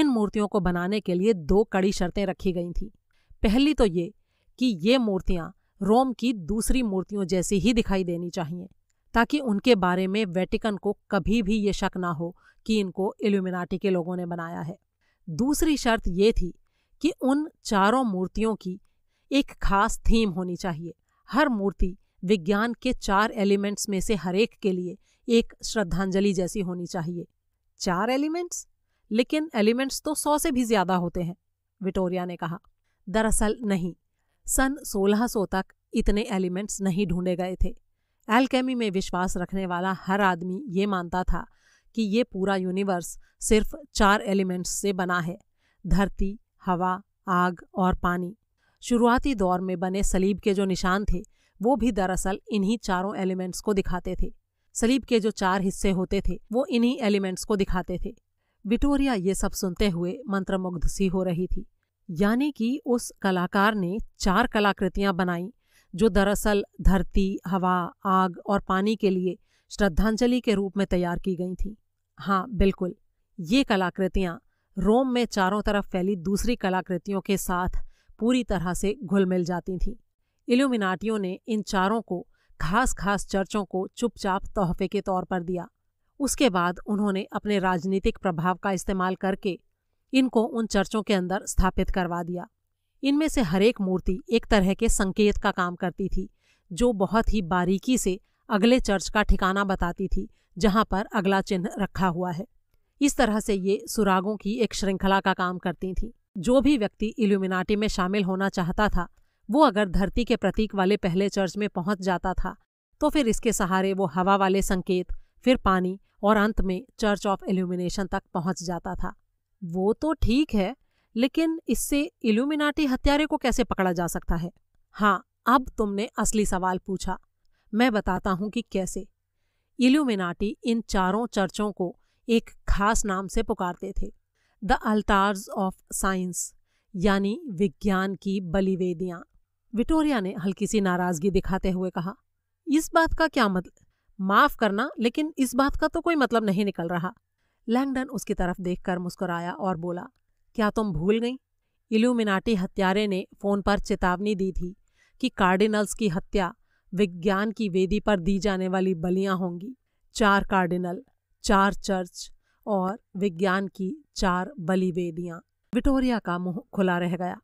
इन मूर्तियों को बनाने के लिए दो कड़ी शर्तें रखी गई थी पहली तो ये कि ये मूर्तियां रोम की दूसरी मूर्तियों जैसी ही दिखाई देनी चाहिए ताकि उनके बारे में वेटिकन को कभी भी ये शक ना हो कि इनको इल्यूमिनाटी के लोगों ने बनाया है दूसरी शर्त ये थी कि उन चारों मूर्तियों की एक खास थीम होनी चाहिए हर मूर्ति विज्ञान के चार एलिमेंट्स में से हरेक के लिए एक श्रद्धांजलि जैसी होनी चाहिए चार एलिमेंट्स लेकिन एलिमेंट्स तो सौ से भी ज्यादा होते हैं विटोरिया ने कहा दरअसल नहीं सन 1600 तक इतने एलिमेंट्स नहीं ढूंढे गए थे एल्केमी में विश्वास रखने वाला हर आदमी ये मानता था कि ये पूरा यूनिवर्स सिर्फ चार एलिमेंट्स से बना है धरती हवा आग और पानी शुरुआती दौर में बने सलीब के जो निशान थे वो भी दरअसल इन्हीं चारों एलिमेंट्स को दिखाते थे सलीब के जो चार हिस्से होते थे वो इन्हीं एलिमेंट्स को दिखाते थे विटोरिया ये सब सुनते हुए मंत्रमुग्ध सी हो रही थी यानी कि उस कलाकार ने चार कलाकृतियां बनाई जो दरअसल धरती हवा आग और पानी के लिए श्रद्धांजलि के रूप में तैयार की गई थी हाँ बिल्कुल ये कलाकृतियाँ रोम में चारों तरफ फैली दूसरी कलाकृतियों के साथ पूरी तरह से घुल मिल जाती थीं इल्यूमिनाटियों ने इन चारों को खास खास चर्चों को चुपचाप तोहफे के तौर पर दिया उसके बाद उन्होंने अपने राजनीतिक प्रभाव का इस्तेमाल करके इनको उन चर्चों के अंदर स्थापित करवा दिया इनमें से हरेक मूर्ति एक तरह के संकेत का काम करती थी जो बहुत ही बारीकी से अगले चर्च का ठिकाना बताती थी जहां पर अगला चिन्ह रखा हुआ है इस तरह से ये सुरागों की एक श्रृंखला का काम करती थीं जो भी व्यक्ति इल्यूमिनाटी में शामिल होना चाहता था वो अगर धरती के प्रतीक वाले पहले चर्च में पहुंच जाता था तो फिर इसके सहारे वो हवा वाले संकेत फिर पानी और अंत में चर्च ऑफ एल्यूमिनेशन तक पहुंच जाता था वो तो ठीक है लेकिन इससे इल्यूमिनाटी हत्यारे को कैसे पकड़ा जा सकता है हाँ अब तुमने असली सवाल पूछा मैं बताता हूं कि कैसे इल्यूमिनाटी इन चारों चर्चों को एक खास नाम से पुकारते थे द अल्टार्स ऑफ साइंस यानी विज्ञान की बलिवेदियां विटोरिया ने हल्की सी नाराजगी दिखाते हुए कहा इस बात का क्या मतलब माफ करना लेकिन इस बात का तो कोई मतलब नहीं निकल रहा लैंगडन उसकी तरफ देखकर मुस्कुराया और बोला क्या तुम भूल गई इल्यूमिनाटी हत्यारे ने फोन पर चेतावनी दी थी कि कार्डिनल्स की हत्या विज्ञान की वेदी पर दी जाने वाली बलियां होंगी चार कार्डिनल चार चर्च और विज्ञान की चार बलिवेदियाँ विटोरिया का मुंह खुला रह गया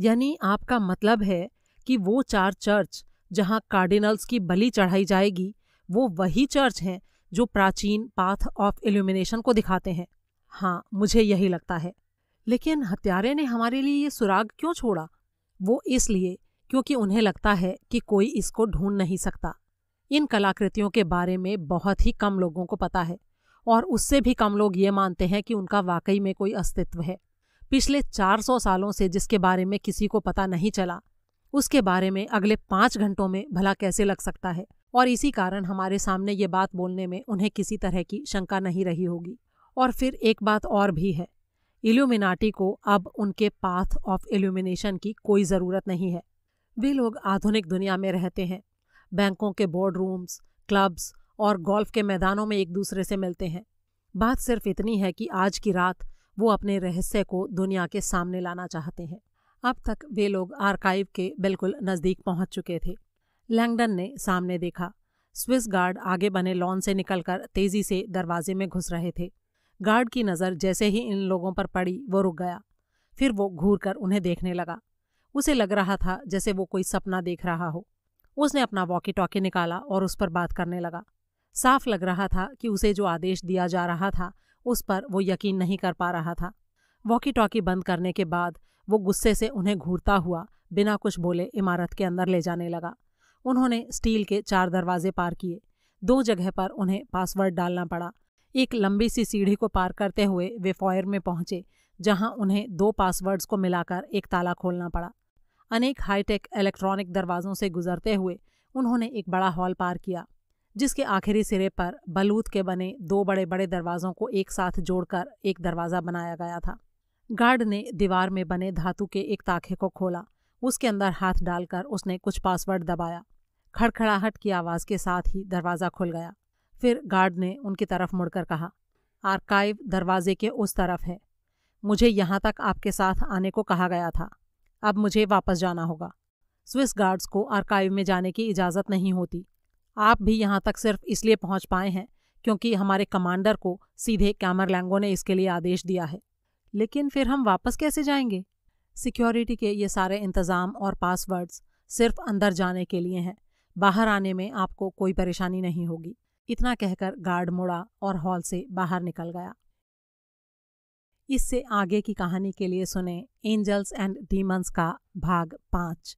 यानी आपका मतलब है कि वो चार चर्च जहाँ कार्डिनल्स की बलि चढ़ाई जाएगी वो वही चर्च हैं जो प्राचीन पाथ ऑफ इल्यूमिनेशन को दिखाते हैं हाँ मुझे यही लगता है लेकिन हत्यारे ने हमारे लिए ये सुराग क्यों छोड़ा वो इसलिए क्योंकि उन्हें लगता है कि कोई इसको ढूंढ नहीं सकता इन कलाकृतियों के बारे में बहुत ही कम लोगों को पता है और उससे भी कम लोग ये मानते हैं कि उनका वाकई में कोई अस्तित्व है पिछले 400 सालों से जिसके बारे में किसी को पता नहीं चला उसके बारे में अगले पाँच घंटों में भला कैसे लग सकता है और इसी कारण हमारे सामने ये बात बोलने में उन्हें किसी तरह की शंका नहीं रही होगी और फिर एक बात और भी है इल्यूमिनाटी को अब उनके पाथ ऑफ इल्यूमिनेशन की कोई ज़रूरत नहीं है वे लोग आधुनिक दुनिया में रहते हैं बैंकों के बोर्ड रूम्स क्लब्स और गोल्फ के मैदानों में एक दूसरे से मिलते हैं बात सिर्फ इतनी है कि आज की रात वो अपने रहस्य को दुनिया के सामने लाना चाहते हैं अब तक वे लोग आर्काइव के बिल्कुल नज़दीक पहुंच चुके थे लैंगडन ने सामने देखा स्विस गार्ड आगे बने लॉन से निकलकर तेजी से दरवाजे में घुस रहे थे गार्ड की नज़र जैसे ही इन लोगों पर पड़ी वो रुक गया फिर वो घूर कर उन्हें देखने लगा उसे लग रहा था जैसे वो कोई सपना देख रहा हो उसने अपना वॉकी टॉकी निकाला और उस पर बात करने लगा साफ लग रहा था कि उसे जो आदेश दिया जा रहा था उस पर वो यकीन नहीं कर पा रहा था वॉकी टॉकी बंद करने के बाद वो गुस्से से उन्हें घूरता हुआ बिना कुछ बोले इमारत के अंदर ले जाने लगा उन्होंने स्टील के चार दरवाजे पार किए दो जगह पर उन्हें पासवर्ड डालना पड़ा एक लंबी सी सीढ़ी को पार करते हुए वे फॉयर में पहुंचे जहां उन्हें दो पासवर्ड्स को मिलाकर एक ताला खोलना पड़ा अनेक हाईटेक इलेक्ट्रॉनिक दरवाज़ों से गुजरते हुए उन्होंने एक बड़ा हॉल पार किया जिसके आखिरी सिरे पर बलूत के बने दो बड़े बड़े दरवाज़ों को एक साथ जोड़कर एक दरवाज़ा बनाया गया था गार्ड ने दीवार में बने धातु के एक ताखे को खोला उसके अंदर हाथ डालकर उसने कुछ पासवर्ड दबाया खड़खड़ाहट की आवाज़ के साथ ही दरवाज़ा खुल गया फिर गार्ड ने उनकी तरफ मुड़कर कहा आर्काइव दरवाजे के उस तरफ है मुझे यहाँ तक आपके साथ आने को कहा गया था अब मुझे वापस जाना होगा स्विस गार्ड्स को आर्काइव में जाने की इजाज़त नहीं होती आप भी यहाँ तक सिर्फ इसलिए पहुँच पाए हैं क्योंकि हमारे कमांडर को सीधे कैमरलैंगो ने इसके लिए आदेश दिया है लेकिन फिर हम वापस कैसे जाएंगे सिक्योरिटी के ये सारे इंतज़ाम और पासवर्ड्स सिर्फ अंदर जाने के लिए हैं बाहर आने में आपको कोई परेशानी नहीं होगी इतना कहकर गार्ड मुड़ा और हॉल से बाहर निकल गया इससे आगे की कहानी के लिए सुने एंजल्स एंड डीमंस का भाग पाँच